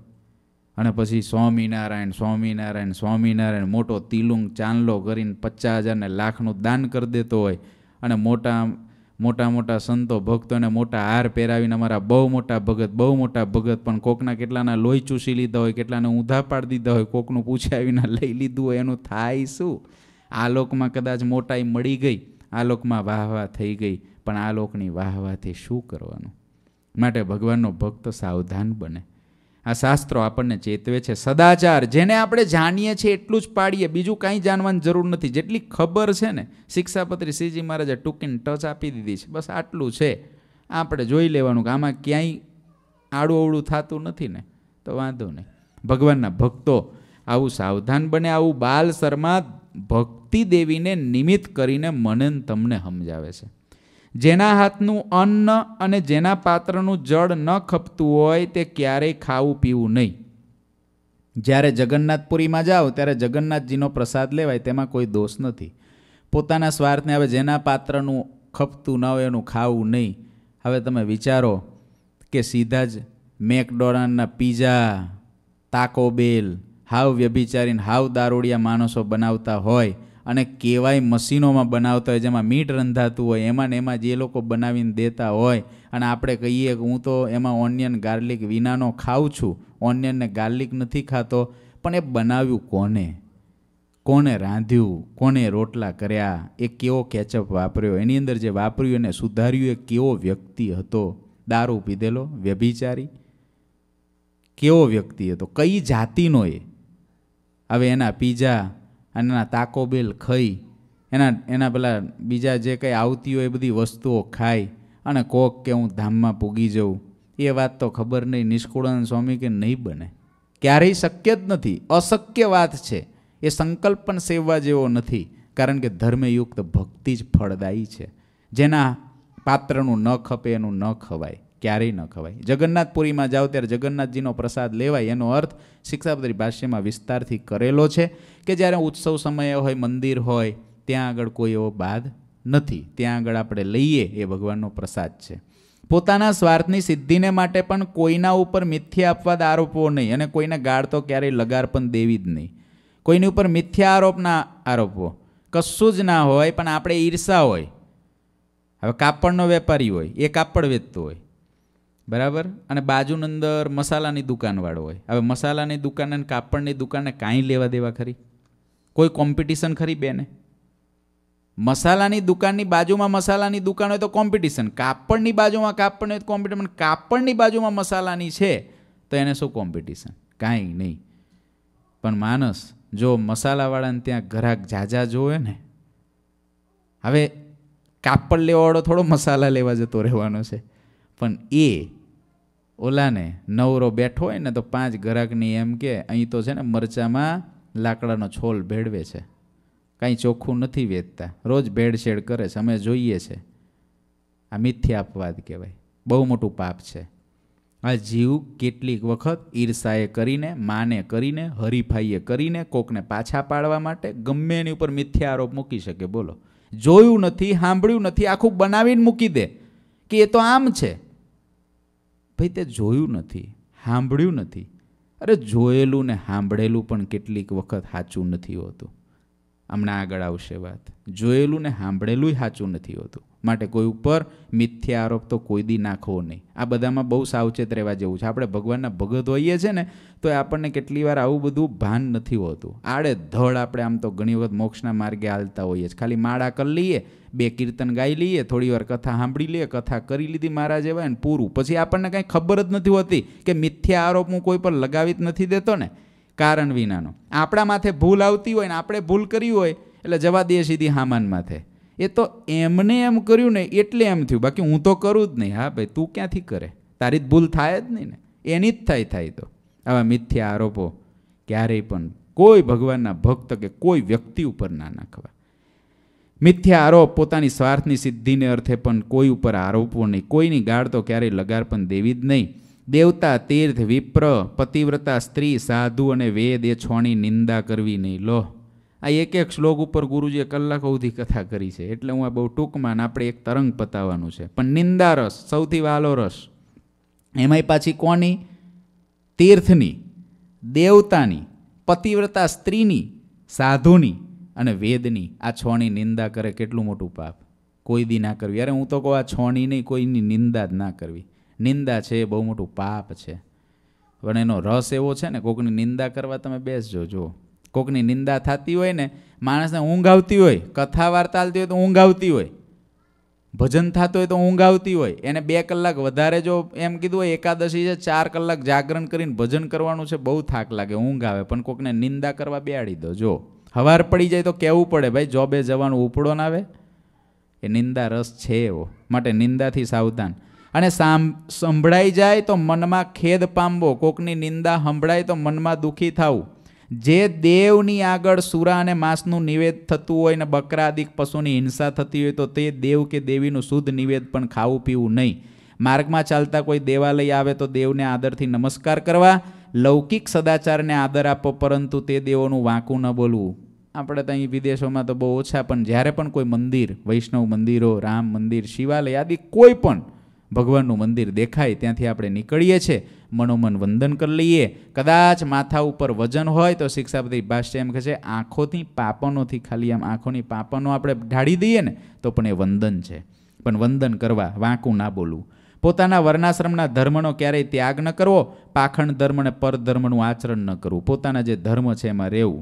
અને પછી સ્વામિનારાયણ સ્વામિનારાયણ સ્વામિનારાયણ મોટો તિલુંગ ચાંદલો કરીને પચાસ હજારને લાખનું દાન કરી દેતો હોય અને મોટા મોટા મોટા સંતો ભક્તોને મોટા હાર પહેરાવીને અમારા બહુ મોટા ભગત બહુ મોટા ભગત પણ કોકના કેટલાના લોહી ચૂસી લીધા હોય કેટલાને ઊંધા પાડી દીધા હોય કોકનું વિના લઈ લીધું હોય એનું થાય શું આ લોકમાં કદાચ મોટાઈ મળી ગઈ આ લોકમાં વાહવા થઈ ગઈ પણ આ લોકની વાહવાથી શું કરવાનું માટે ભગવાનનો ભક્ત સાવધાન બને આ શાસ્ત્રો આપણને ચેતવે છે સદાચાર જેને આપણે જાણીએ છીએ એટલું જ પાડીએ બીજું કાંઈ જાણવાની જરૂર નથી જેટલી ખબર છે ને શિક્ષાપત્રી શ્રીજી મહારાજે ટૂંકીને ટચ આપી દીધી છે બસ આટલું છે આપણે જોઈ લેવાનું કે આમાં ક્યાંય આડું અવળું થતું નથી ને તો વાંધો નહીં ભગવાનના ભક્તો આવું સાવધાન બને આવું બાલ શર્મા ભક્તિ દેવીને નિમિત્ત કરીને મનન તમને સમજાવે છે જેના હાથનું અન્ન અને જેના પાત્રનું જળ ન ખપતું હોય તે ક્યારેય ખાવું પીવું નહીં જ્યારે જગન્નાથપુરીમાં જાઓ ત્યારે જગન્નાથજીનો પ્રસાદ લેવાય તેમાં કોઈ દોષ નથી પોતાના સ્વાર્થને હવે જેના પાત્રનું ખપતું ન હોય એનું ખાવું નહીં હવે તમે વિચારો કે સીધા જ મેકડોનાલ્ડના પીઝા તાકો બેલ હાવ વ્યભિચારીને હાવ દારૂડિયા માણસો બનાવતા હોય અને કેવાય મશીનોમાં બનાવતા હોય જેમાં મીટ રંધાતું હોય એમાં ને એમાં જે લોકો બનાવીને દેતા હોય અને આપણે કહીએ કે હું તો એમાં ઓનિયન ગાર્લિક વિનાનો ખાઉં છું ઓનિયનને ગાર્લિક નથી ખાતો પણ એ બનાવ્યું કોને કોને રાંધ્યું કોને રોટલા કર્યા એ કેવો કેચઅપ વાપર્યો એની અંદર જે વાપર્યું એને સુધાર્યું એ કેવો વ્યક્તિ હતો દારૂ પીધેલો વ્યભિચારી કેવો વ્યક્તિ હતો કઈ જાતિનો એ હવે એના પીઝા અને તાકો બેલ ખઈ એના એના પેલા બીજા જે કંઈ આવતી હોય એ બધી વસ્તુઓ ખાય અને કોક કે હું ધામમાં પૂગી જઉં એ વાત તો ખબર નહીં નિષ્કુળાનંદ સ્વામી કે નહીં બને ક્યારેય શક્ય જ નથી અશક્ય વાત છે એ સંકલ્પ પણ સેવવા જેવો નથી કારણ કે ધર્મયુક્ત ભક્તિ જ ફળદાયી છે જેના પાત્રનું ન ખપે એનું ન ખવાય ક્યારેય ન ખવાય જગન્નાથપુરીમાં જાઓ ત્યારે જગન્નાથજીનો પ્રસાદ લેવાય એનો અર્થ શિક્ષાપત્રી ભાષ્યમાં વિસ્તારથી કરેલો છે કે જ્યારે ઉત્સવ સમયે હોય મંદિર હોય ત્યાં આગળ કોઈ એવો બાદ નથી ત્યાં આગળ આપણે લઈએ એ ભગવાનનો પ્રસાદ છે પોતાના સ્વાર્થની સિદ્ધિને માટે પણ કોઈના ઉપર મિથ્યા અપવાદ આરોપવો નહીં અને કોઈને ગાળ તો ક્યારેય લગાર પણ દેવી જ નહીં કોઈની ઉપર મિથ્યા આરોપ ના આરોપવો કશું જ ના હોય પણ આપણે ઈર્ષા હોય હવે કાપડનો વેપારી હોય એ કાપડ વેચતો હોય બરાબર અને બાજુની અંદર મસાલાની દુકાનવાળો હોય હવે મસાલાની દુકાન અને કાપડની દુકાને કાંઈ લેવા દેવા ખરી કોઈ કોમ્પિટિશન ખરી બેને મસાલાની દુકાનની બાજુમાં મસાલાની દુકાન હોય તો કોમ્પિટિશન કાપડની બાજુમાં કાપડની હોય તો કોમ્પિટિશન કાપડની બાજુમાં મસાલાની છે તો એને શું કોમ્પિટિશન કાંઈ નહીં પણ માણસ જો મસાલાવાળાને ત્યાં ઘરાક ઝાઝા જોવે ને હવે કાપડ લેવાવાળો થોડો મસાલા લેવા જતો રહેવાનો છે પણ એ ઓલાને નવરો બેઠો હોય ને તો પાંચ ઘરાકની એમ કે અહીં તો છે ને મરચામાં લાકડાનો છોલ ભેળવે છે કાંઈ ચોખ્ખું નથી વેચતા રોજ ભેળસેળ કરે છે અમે જોઈએ છે આ મિથ્યા અપવાદ કહેવાય બહુ મોટું પાપ છે આ જીવ કેટલીક વખત ઈર્ષાએ કરીને માને કરીને હરીફાઈએ કરીને કોકને પાછા પાડવા માટે ગમે એની ઉપર મિથ્યા આરોપ મૂકી શકે બોલો જોયું નથી સાંભળ્યું નથી આખું બનાવીને મૂકી દે કે એ તો આમ છે ભાઈ તે જોયું નથી સાંભળ્યું નથી અરે જોયેલું ને સાંભળેલું પણ કેટલીક વખત સાચું નથી હોતું હમણાં આગળ આવશે વાત જોયેલું ને સાંભળેલું સાચું નથી હોતું માટે કોઈ ઉપર મિથ્યા આરોપ તો કોઈ દી નાખવો નહીં આ બધામાં બહુ સાવચેત રહેવા જેવું છે આપણે ભગવાનના ભગત હોઈએ છે ને તો એ આપણને કેટલી વાર આવું બધું ભાન નથી હોતું આડે ધડ આપણે આમ તો ઘણી વખત મોક્ષના માર્ગે હાલતા હોઈએ છીએ ખાલી માળા કરી લઈએ બે કીર્તન ગાઈ લઈએ થોડી વાર કથા સાંભળી લઈએ કથા કરી લીધી મારા જેવા ને પૂરું પછી આપણને કાંઈ ખબર જ નથી હોતી કે મિથ્યા આરોપ હું કોઈ પર લગાવી જ નથી દેતો ને કારણ વિનાનો આપણા માથે ભૂલ આવતી હોય ને આપણે ભૂલ કરી હોય એટલે જવા દે સીધી હામાન માથે એ તો એમને એમ કર્યું ને એટલે એમ થયું બાકી હું તો કરું જ નહીં હા ભાઈ તું ક્યાંથી કરે તારી જ ભૂલ થાય જ નહીં ને એની જ થાય થાય તો આવા મિથ્યા આરોપો ક્યારેય પણ કોઈ ભગવાનના ભક્ત કે કોઈ વ્યક્તિ ઉપર ના નાખવા મિથ્યા આરોપ પોતાની સ્વાર્થની સિદ્ધિને અર્થે પણ કોઈ ઉપર આરોપવો નહીં કોઈની ગાળ તો ક્યારેય લગાર પણ દેવી જ નહીં દેવતા તીર્થ વિપ્ર પતિવ્રતા સ્ત્રી સાધુ અને વેદ એ છોણી નિંદા કરવી નહીં લો આ એક એક શ્લોક ઉપર ગુરુજીએ કલાકો સુધી કથા કરી છે એટલે હું આ બહુ ટૂંકમાં આપણે એક તરંગ પતાવવાનું છે પણ નિંદા રસ સૌથી વાલો રસ એમાંય પાછી કોની તીર્થની દેવતાની પતિવ્રતા સ્ત્રીની સાધુની અને વેદની આ છોની નિંદા કરે કેટલું મોટું પાપ કોઈ દી ના કરવી અરે હું તો કહું આ છોની નહીં કોઈની નિંદા જ ના કરવી નિંદા છે એ બહુ મોટું પાપ છે પણ એનો રસ એવો છે ને કોકની નિંદા કરવા તમે બેસજો જુઓ કોકની નિંદા થતી હોય ને માણસને ઊંઘ આવતી હોય કથા વાર્તા ચાલતી હોય તો ઊંઘ આવતી હોય ભજન થતું હોય તો ઊંઘ આવતી હોય એને બે કલાક વધારે જો એમ કીધું હોય એકાદશી છે ચાર કલાક જાગરણ કરીને ભજન કરવાનું છે બહુ થાક લાગે ઊંઘ આવે પણ કોકને નિંદા કરવા બેહાડી દો જો હવાર પડી જાય તો કહેવું પડે ભાઈ જોબે જવાનું ઉપડો ના આવે એ નિંદા રસ છે એવો માટે નિંદાથી સાવધાન અને સંભળાઈ જાય તો મનમાં ખેદ પામવો કોકની નિંદા સંભળાય તો મનમાં દુઃખી થવું જે દેવની આગળ સુરા અને માંસનું નિવેદ થતું હોય ને બકરાદિક પશુની હિંસા થતી હોય તો તે દેવ કે દેવીનું શુદ્ધ નિવેદ પણ ખાવું પીવું નહીં માર્ગમાં ચાલતા કોઈ દેવાલય આવે તો દેવને આદરથી નમસ્કાર કરવા લૌકિક સદાચારને આદર આપો પરંતુ તે દેવોનું વાંકું ન બોલવું આપણે ત્યાં વિદેશોમાં તો બહુ ઓછા પણ જ્યારે પણ કોઈ મંદિર વૈષ્ણવ મંદિરો રામ મંદિર શિવાલય આદિ કોઈ પણ ભગવાનનું મંદિર દેખાય ત્યાંથી આપણે નીકળીએ છીએ મનોમન વંદન કરી લઈએ કદાચ માથા ઉપર વજન હોય તો શિક્ષાપતિ ભાષ્ય એમ કહે છે આંખોથી પાપનોથી ખાલી આમ આંખોની પાપનો આપણે ઢાળી દઈએ ને તો પણ એ વંદન છે પણ વંદન કરવા વાંકું ના બોલવું પોતાના વર્ણાશ્રમના ધર્મનો ક્યારેય ત્યાગ ન કરવો પાખંડ ધર્મ અને પરધર્મનું આચરણ ન કરવું પોતાના જે ધર્મ છે એમાં રહેવું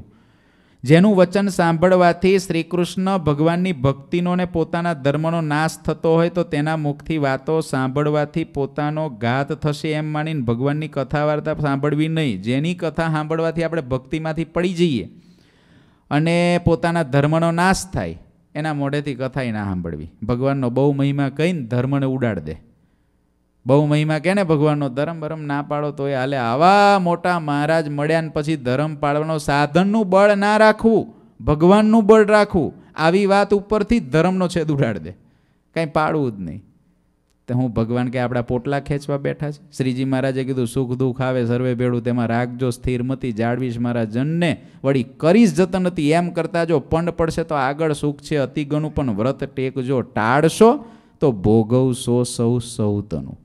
જેનું વચન સાંભળવાથી શ્રી કૃષ્ણ ભગવાનની ભક્તિનો ને પોતાના ધર્મનો નાશ થતો હોય તો તેના મુખથી વાતો સાંભળવાથી પોતાનો ઘાત થશે એમ માનીને ભગવાનની કથા વાર્તા સાંભળવી નહીં જેની કથા સાંભળવાથી આપણે ભક્તિમાંથી પડી જઈએ અને પોતાના ધર્મનો નાશ થાય એના મોઢેથી કથાય ના સાંભળવી ભગવાનનો બહુ મહિમા કહીને ધર્મને ઉડાડ દે બહુ મહિમા કે ને ભગવાનનો ધર્મ ભરમ ના પાડો તો એ હાલે આવા મોટા મહારાજ મળ્યા ને પછી ધર્મ પાડવાનો સાધનનું બળ ના રાખવું ભગવાનનું બળ રાખવું આવી વાત ઉપરથી ધર્મનો છેદ ઉડાડ દે કાંઈ પાડવું જ નહીં તો હું ભગવાન કે આપણા પોટલા ખેંચવા બેઠા છે શ્રીજી મહારાજે કીધું સુખ દુઃખ આવે સર્વે ભેળું તેમાં રાખજો સ્થિરમતી જાળવીશ મારા જનને વળી કરીશ જતન હતી એમ કરતા જો પંડ પડશે તો આગળ સુખ છે અતિગણું પણ વ્રત ટેકજો ટાળશો તો ભોગવશો સૌ સૌતનું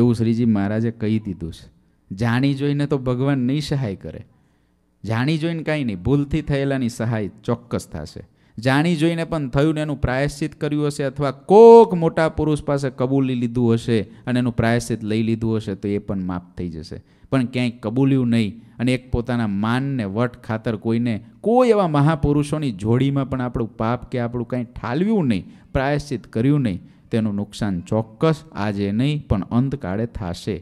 એવું શ્રીજી મહારાજે કહી દીધું છે જાણી જોઈને તો ભગવાન નહીં સહાય કરે જાણી જોઈને કાંઈ નહીં ભૂલથી થયેલાની સહાય ચોક્કસ થશે જાણી જોઈને પણ થયું ને એનું પ્રાયશ્ચિત કર્યું હશે અથવા કોક મોટા પુરુષ પાસે કબૂલી લીધું હશે અને એનું પ્રાયશ્ચિત લઈ લીધું હશે તો એ પણ માફ થઈ જશે પણ ક્યાંય કબૂલ્યું નહીં અને એક પોતાના માનને વટ ખાતર કોઈને કોઈ એવા મહાપુરુષોની જોડીમાં પણ આપણું પાપ કે આપણું કાંઈ ઠાલવ્યું નહીં પ્રાયશ્ચિત કર્યું નહીં તેનું નુકસાન ચોક્કસ આજે નહીં પણ અંતકાળે થશે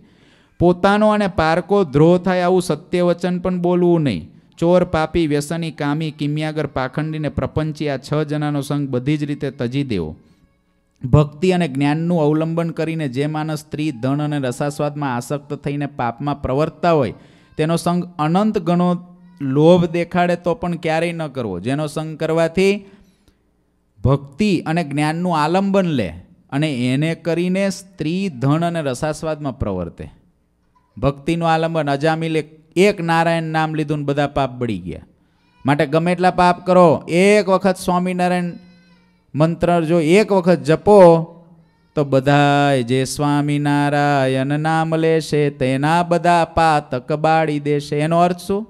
પોતાનો અને પારકો ધ્રોહ થાય આવું સત્ય વચન પણ બોલવું નહીં ચોર પાપી વ્યસની કામી કિમિયાગર પાખંડીને પ્રપંચી આ છ જણાનો સંઘ બધી જ રીતે તજી દેવો ભક્તિ અને જ્ઞાનનું અવલંબન કરીને જે માણસ સ્ત્રી ધન અને રસાસ્વાદમાં આસક્ત થઈને પાપમાં પ્રવર્તતા હોય તેનો સંઘ અનંત ગણો લોભ દેખાડે તો પણ ક્યારેય ન કરવો જેનો સંગ કરવાથી ભક્તિ અને જ્ઞાનનું આલંબન લે અને એને કરીને સ્ત્રી ધન અને રસાસ્વાદમાં પ્રવર્તે ભક્તિનું આલંબન અજામિલે એક નારાયણ નામ લીધું ને બધા પાપ બળી ગયા માટે ગમે એટલા પાપ કરો એક વખત સ્વામિનારાયણ મંત્ર જો એક વખત જપો તો બધાય જે સ્વામિનારાયણ નામ લેશે તેના બધા પાતક બાળી દેશે એનો અર્થ શું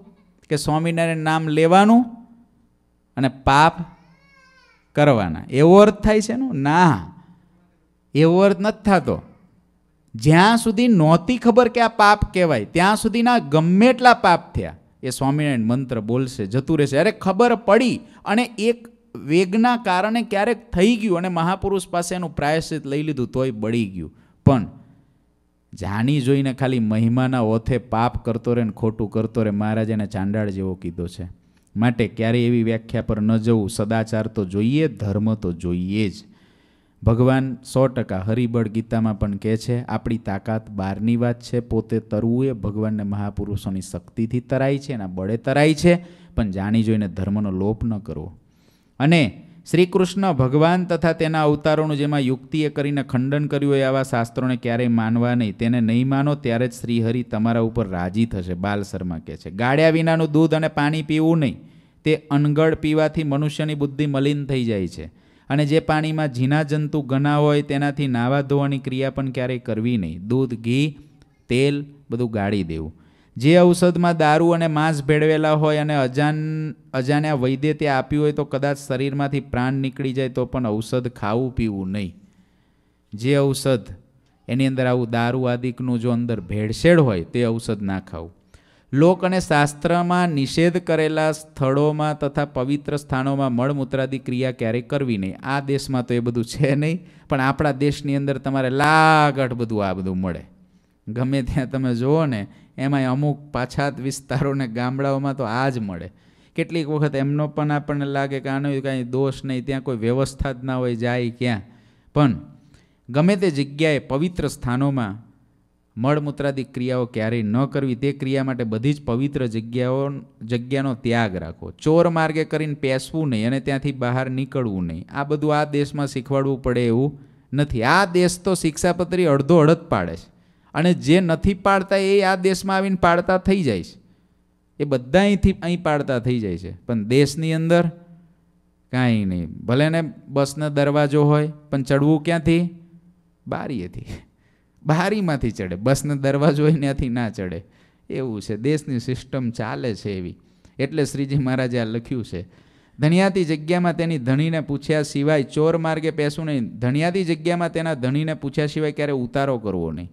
કે સ્વામિનારાયણ નામ લેવાનું અને પાપ કરવાના એવો અર્થ થાય છે એનો ના એવો અર્થ નથી થતો જ્યાં સુધી નહોતી ખબર કે આ પાપ કહેવાય ત્યાં સુધીના ગમે એટલા પાપ થયા એ સ્વામિનારાયણ મંત્ર બોલશે જતું રહેશે અરે ખબર પડી અને એક વેગના કારણે ક્યારેક થઈ ગયું અને મહાપુરુષ પાસે એનું પ્રાયશ્ચિત લઈ લીધું તોય બળી ગયું પણ જાણી જોઈને ખાલી મહિમાના ઓથે પાપ કરતો રહે ને ખોટું કરતો રહે મહારાજ એને ચાંડાળ જેવો કીધો છે માટે ક્યારેય એવી વ્યાખ્યા પર ન જવું સદાચાર તો જોઈએ ધર્મ તો જોઈએ જ ભગવાન સો ટકા હરિબળ ગીતામાં પણ કહે છે આપણી તાકાત બહારની વાત છે પોતે તરવું એ ભગવાનને મહાપુરુષોની શક્તિથી તરાય છે એના બળે તરાય છે પણ જાણી જોઈને ધર્મનો લોપ ન કરવો અને શ્રી કૃષ્ણ ભગવાન તથા તેના અવતારોનું જેમાં યુક્તિએ કરીને ખંડન કર્યું હોય આવા શાસ્ત્રોને ક્યારેય માનવા નહીં તેને નહીં માનો ત્યારે જ શ્રીહરિ તમારા ઉપર રાજી થશે બાલ શર્મા કહે છે ગાળ્યા વિનાનું દૂધ અને પાણી પીવું નહીં તે અનગળ પીવાથી મનુષ્યની બુદ્ધિ મલિન થઈ જાય છે અને જે પાણીમાં ઝીના જંતુ ઘણા હોય તેનાથી નાવા ધોવાની ક્રિયા પણ ક્યારેય કરવી નહીં દૂધ ઘી તેલ બધું ગાળી દેવું જે ઔષધમાં દારૂ અને માંસ ભેળવેલા હોય અને અજાન અજાણ્યા વૈદ્ય તે આપ્યું હોય તો કદાચ શરીરમાંથી પ્રાણ નીકળી જાય તો પણ ઔષધ ખાવું પીવું નહીં જે ઔષધ એની અંદર આવું દારૂ આદિકનું જો અંદર ભેળસેળ હોય તે ઔષધ ના ખાવું લોક અને શાસ્ત્રમાં નિષેધ કરેલા સ્થળોમાં તથા પવિત્ર સ્થાનોમાં મળમૂત્રાદી ક્રિયા ક્યારેય કરવી નહીં આ દેશમાં તો એ બધું છે નહીં પણ આપણા દેશની અંદર તમારે લાગટ બધું આ બધું મળે ગમે ત્યાં તમે જુઓ ને એમાંય અમુક પાછાત વિસ્તારોને ગામડાઓમાં તો આ જ મળે કેટલીક વખત એમનો પણ આપણને લાગે કે આનો કાંઈ દોષ નહીં ત્યાં કોઈ વ્યવસ્થા જ ના હોય જાય ક્યાં પણ ગમે તે જગ્યાએ પવિત્ર સ્થાનોમાં મળમૂત્રાદી ક્રિયાઓ ક્યારેય ન કરવી તે ક્રિયા માટે બધી જ પવિત્ર જગ્યાઓ જગ્યાનો ત્યાગ રાખો ચોર માર્ગે કરીને પેસવું નહીં અને ત્યાંથી બહાર નીકળવું નહીં આ બધું આ દેશમાં શીખવાડવું પડે એવું નથી આ દેશ તો શિક્ષાપત્રી અડધો અડધ પાડે છે અને જે નથી પાડતા એ આ દેશમાં આવીને પાડતા થઈ જાય છે એ બધા અહીંથી અહીં પાડતા થઈ જાય છે પણ દેશની અંદર કાંઈ નહીં ભલે ને બસનો દરવાજો હોય પણ ચડવું ક્યાંથી બારીએથી બારીમાંથી ચડે બસનો દરવાજો એનાથી ના ચડે એવું છે દેશની સિસ્ટમ ચાલે છે એવી એટલે શ્રીજી મહારાજે આ લખ્યું છે ધણિયાતી જગ્યામાં તેની ધણીને પૂછ્યા સિવાય ચોર માર્ગે પેશું નહીં ધણિયાતી જગ્યામાં તેના ધણીને પૂછ્યા સિવાય ક્યારે ઉતારો કરવો નહીં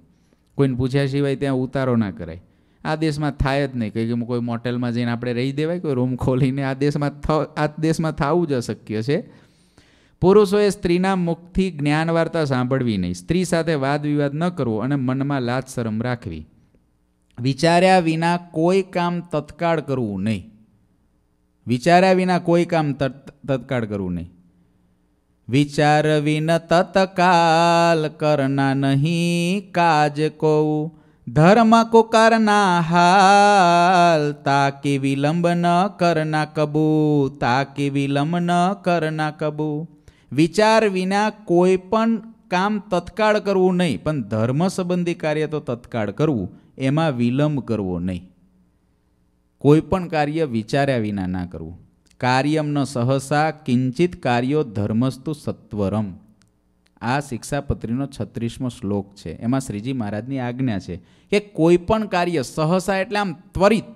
કોઈને પૂછ્યા સિવાય ત્યાં ઉતારો ના કરાય આ દેશમાં થાય જ નહીં કંઈક કોઈ મોટેલમાં જઈને આપણે રહી દેવાય કોઈ રૂમ ખોલીને આ દેશમાં આ દેશમાં થવું જ અશક્ય છે પુરુષોએ સ્ત્રીના મુખથી જ્ઞાન વાર્તા સાંભળવી નહીં સ્ત્રી સાથે વાદ વિવાદ ન કરવો અને મનમાં લાજ શરમ રાખવી વિચાર્યા વિના કોઈ કામ તત્કાળ કરવું નહીં વિચાર્યા વિના કોઈ કામ તત્કાળ કરવું નહીં વિચાર વિન તત્કાલ કરના નહીં કાજ કહું ધર્મ કુકરના હાલ તાકી વિલંબ ન કરના કબૂ તાકી વિલંબ ન કરના કબૂ વિચાર વિના કોઈ પણ કામ તત્કાળ કરવું નહીં પણ ધર્મ સંબંધી કાર્ય તો તત્કાળ કરવું એમાં વિલંબ કરવો નહીં કોઈ પણ કાર્ય વિચાર્યા વિના ના કરવું કાર્યમનો સહસા કિંચિત કાર્યો ધર્મસ્તુ સત્વરમ આ શિક્ષાપત્રીનો છત્રીસમો શ્લોક છે એમાં શ્રીજી મહારાજની આજ્ઞા છે કે કોઈ પણ કાર્ય સહસા એટલે આમ ત્વરિત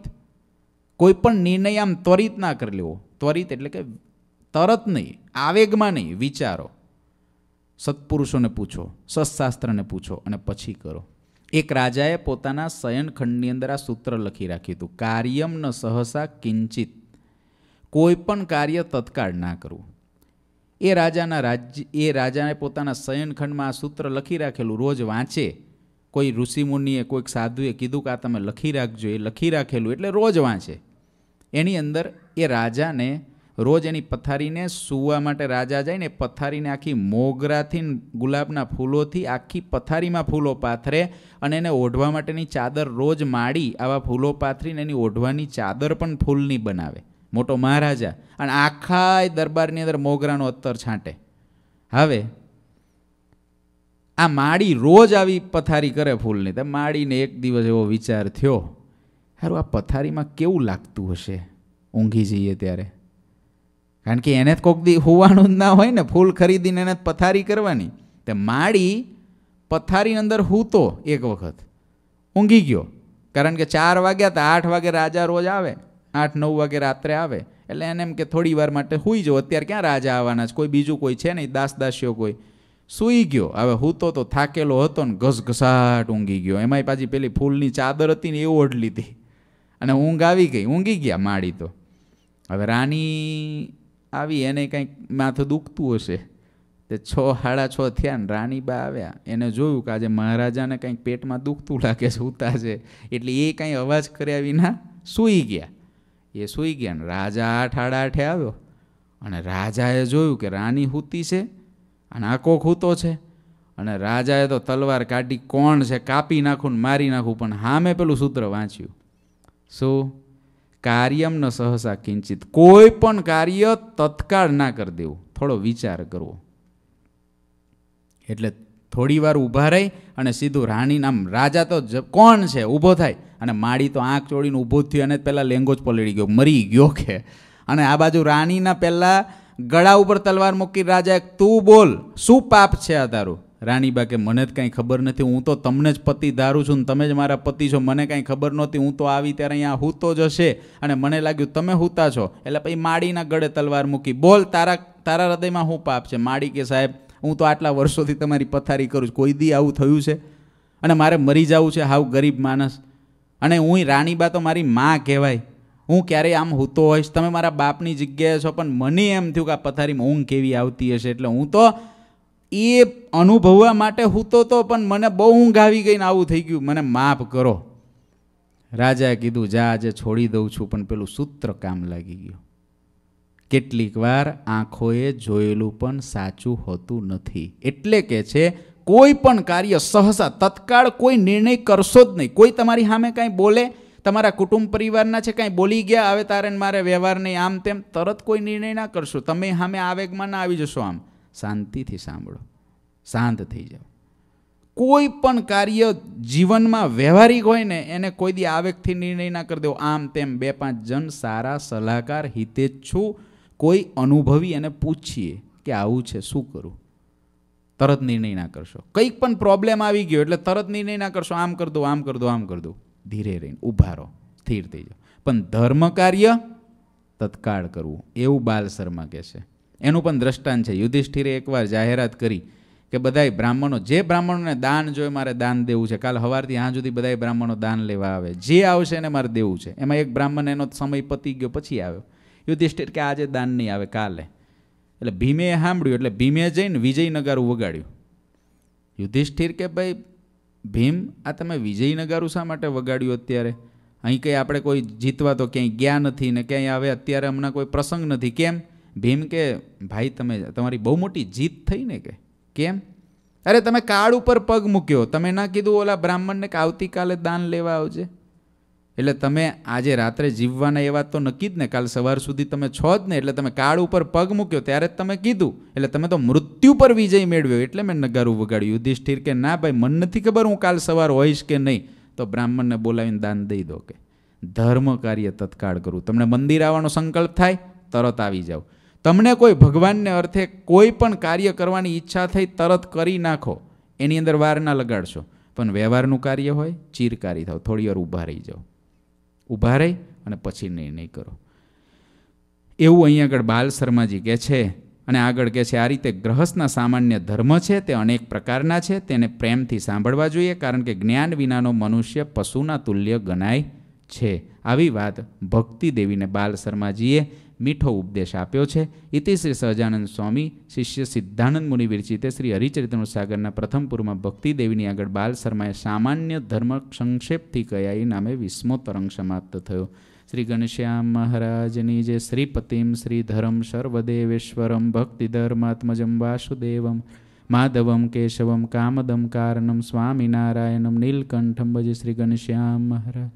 કોઈ પણ નિર્ણય આમ ત્વરિત ના કરી લેવો ત્વરિત એટલે કે તરત નહીં આવેગમાં નહીં વિચારો સત્પુરુષોને પૂછો સત્શાસ્ત્રને પૂછો અને પછી કરો એક રાજાએ પોતાના શયનખંડની અંદર આ સૂત્ર લખી રાખ્યું હતું કાર્યમ ન સહસા કિંચિત કોઈ પણ કાર્ય તત્કાળ ના કરવું એ રાજાના રાજ્ય એ રાજાએ પોતાના શયનખંડમાં આ સૂત્ર લખી રાખેલું રોજ વાંચે કોઈ ઋષિમુનિએ કોઈક સાધુએ કીધું કે આ તમે લખી રાખજો એ લખી રાખેલું એટલે રોજ વાંચે એની અંદર એ રાજાને રોજ એની પથારીને સૂવા માટે રાજા જાય ને પથારીને આખી મોગરાથી ગુલાબના ફૂલોથી આખી પથારીમાં ફૂલો પાથરે અને એને ઓઢવા માટેની ચાદર રોજ માડી આવા ફૂલો પાથરીને એની ઓઢવાની ચાદર પણ ફૂલની બનાવે મોટો મહારાજા અને આખા દરબારની અંદર મોગરાનો અત્તર છાંટે હવે આ માળી રોજ આવી પથારી કરે ફૂલની તો માળીને એક દિવસ એવો વિચાર થયો સારું આ પથારીમાં કેવું લાગતું હશે ઊંઘી જઈએ ત્યારે કારણ કે એને જ કોક દી હોવાનું જ ના હોય ને ફૂલ ખરીદીને એને પથારી કરવાની તે માળી પથારી અંદર હૂતો એક વખત ઊંઘી ગયો કારણ કે ચાર વાગ્યા તો આઠ વાગે રાજા રોજ આવે આઠ નવ વાગે રાત્રે આવે એટલે એને એમ કે થોડી વાર માટે સૂઈ જાઓ અત્યારે ક્યાં રાજા આવવાના છે કોઈ બીજું કોઈ છે નહીં દાસ દાસીઓ કોઈ સૂઈ ગયો હવે હૂતો તો થાકેલો હતો ને ઘસઘસાટ ઊંઘી ગયો એમાંય પાછી પેલી ફૂલની ચાદર હતી ને એ ઓઢ લીધી અને ઊંઘ આવી ગઈ ઊંઘી ગયા માળી તો હવે રાની આવી એને કંઈક માથું દુખતું હશે તે છ સાડા છ થયા ને રાણીબા આવ્યા એને જોયું કે આજે મહારાજાને કંઈક પેટમાં દુખતું લાગે છે ઉતા છે એટલે એ કાંઈ અવાજ કર્યા વિના સૂઈ ગયા એ સૂઈ ગયા ને રાજા આઠ સાડા આઠે આવ્યો અને રાજાએ જોયું કે રાણી હૂતી છે અને આખો ખૂતો છે અને રાજાએ તો તલવાર કાઢી કોણ છે કાપી નાખું ને મારી નાખું પણ હા મેં પેલું સૂત્ર વાંચ્યું શું કાર્યમ કાર્યમનો સહસા કિંચિત કોઈ પણ કાર્ય તત્કાળ ના કરી દેવું થોડો વિચાર કરવો એટલે થોડી વાર ઊભા રહી અને સીધું રાણી નામ રાજા તો કોણ છે ઊભો થાય અને માડી તો આંખ ચોડીને ઊભો થયો અને પહેલાં લેંગો જ પલળી ગયો મરી ગયો કે અને આ બાજુ રાણીના પહેલાં ગળા ઉપર તલવાર મૂકી રાજા તું બોલ શું પાપ છે આ તારું રાણીબા કે મને જ કાંઈ ખબર નથી હું તો તમને જ પતિ ધારું છું ને તમે જ મારા પતિ છો મને કાંઈ ખબર નહોતી હું તો આવી ત્યારે અહીંયા હૂતો જ હશે અને મને લાગ્યું તમે હૂતા છો એટલે પછી માડીના ગળે તલવાર મૂકી બોલ તારા તારા હૃદયમાં હું પાપ છે માડી કે સાહેબ હું તો આટલા વર્ષોથી તમારી પથારી કરું છું કોઈ દી આવું થયું છે અને મારે મરી જવું છે હાવ ગરીબ માણસ અને હું રાણીબા તો મારી માં કહેવાય હું ક્યારેય આમ હૂતો હોઈશ તમે મારા બાપની જગ્યાએ છો પણ મને એમ થયું કે આ પથારીમાં ઊંઘ કેવી આવતી હશે એટલે હું તો એ અનુભવવા માટે હું તો તો પણ મને બહુ ઊંઘ આવી ગઈને આવું થઈ ગયું મને માફ કરો રાજાએ કીધું જા આજે છોડી દઉં છું પણ પેલું સૂત્ર કામ લાગી ગયું કેટલીક વાર આંખોએ જોયેલું પણ સાચું હોતું નથી એટલે કે છે કોઈ પણ કાર્ય સહસા તત્કાળ કોઈ નિર્ણય કરશો જ નહીં કોઈ તમારી સામે કાંઈ બોલે તમારા કુટુંબ પરિવારના છે કાંઈ બોલી ગયા હવે તારે મારે વ્યવહાર નહીં આમ તેમ તરત કોઈ નિર્ણય ના કરશો તમે સામે આવેગમાં ના આવી જશો આમ શાંતિથી સાંભળો શાંત થઈ જાઓ કોઈ પણ કાર્ય જીવનમાં વ્યવહારિક હોય ને એને કોઈ દી આવેગથી નિર્ણય ના કરી દેવો આમ તેમ બે પાંચ જણ સારા સલાહકાર હિતે છું કોઈ અનુભવી એને પૂછીએ કે આવું છે શું કરું તરત નિર્ણય ના કરશો કંઈક પણ પ્રોબ્લેમ આવી ગયો એટલે તરત નિર્ણય ના કરશો આમ કરી દો આમ કરી દો આમ કરી દો ધીરે રહીને ઊભા રહો સ્થિર થઈ જાઓ પણ ધર્મ કાર્ય તત્કાળ કરવું એવું બાલ શર્મા કહે છે એનું પણ દ્રષ્ટાંત છે યુધિષ્ઠિરે એકવાર જાહેરાત કરી કે બધાય બ્રાહ્મણો જે બ્રાહ્મણોને દાન જોઈએ મારે દાન દેવું છે કાલ સવારથી આ સુધી બધાય બ્રાહ્મણો દાન લેવા આવે જે આવશે એને મારે દેવું છે એમાં એક બ્રાહ્મણ એનો સમય પતી ગયો પછી આવ્યો યુધિષ્ઠિર કે આજે દાન નહીં આવે કાલે એટલે ભીમે સાંભળ્યું એટલે ભીમે જઈને વિજયનગારું વગાડ્યું યુધિષ્ઠિર કે ભાઈ ભીમ આ તમે વિજયનગારું શા માટે વગાડ્યું અત્યારે અહીં કંઈ આપણે કોઈ જીતવા તો ક્યાંય ગયા નથી ને ક્યાંય આવે અત્યારે હમણાં કોઈ પ્રસંગ નથી કેમ ભીમ કે ભાઈ તમે તમારી બહુ મોટી જીત થઈ ને કે કેમ અરે તમે કાળ ઉપર પગ મૂક્યો તમે ના કીધું ઓલા બ્રાહ્મણને કે આવતીકાલે દાન લેવા આવજે એટલે તમે આજે રાત્રે જીવવાના એવા તો નક્કી જ ને કાલ સવાર સુધી તમે છો જ ને એટલે તમે કાળ ઉપર પગ મૂક્યો ત્યારે જ તમે કીધું એટલે તમે તો મૃત્યુ પર વિજય મેળવ્યો એટલે મેં નગારું વગાડ્યું યુધિષ્ઠિર કે ના ભાઈ મને નથી ખબર હું કાલ સવાર હોઈશ કે નહીં તો બ્રાહ્મણને બોલાવીને દાન દઈ દો કે ધર્મ કાર્ય તત્કાળ કરું તમને મંદિર આવવાનો સંકલ્પ થાય તરત આવી જાઓ તમને કોઈ ભગવાનને અર્થે કોઈ પણ કાર્ય કરવાની ઈચ્છા થઈ તરત કરી નાખો એની અંદર વાર ના લગાડશો પણ વ્યવહારનું કાર્ય હોય ચીરકારી થાવ થોડી વાર ઊભા રહી જાઓ ઊભા રહી અને પછી નિર્ણય કરો એવું અહીં આગળ બાલ શર્માજી કહે છે અને આગળ કહે છે આ રીતે ગ્રહસ્થના સામાન્ય ધર્મ છે તે અનેક પ્રકારના છે તેને પ્રેમથી સાંભળવા જોઈએ કારણ કે જ્ઞાન વિનાનો મનુષ્ય પશુના તુલ્ય ગણાય છે આવી વાત ભક્તિ દેવીને બાલ શર્માજીએ મીઠો ઉપદેશ આપ્યો છે ઇતિ શ્રી સહજાનંદ સ્વામી શિષ્ય સિદ્ધાનંદ મુનિ વિરચિતે શ્રી હરિચરિત્રનું સાગરના પ્રથમ પૂરમાં ભક્તિ દેવીની આગળ બાલ શર્માએ સામાન્ય ધર્મ સંક્ષેપથી કયાઈ નામે વીસમો તરંગ સમાપ્ત થયો શ્રી ગણશ્યામ મહારાજની જે શ્રીપતિમ શ્રીધરમ સર્વદેવેશ્વરમ ભક્તિધર્માત્મજમ વાસુદેવમ માધવમ કેશવમ કામદમ કારણમ સ્વામિનારાયણમ નીલકંઠમ ભજે શ્રી ગણશ્યામ મહારાજ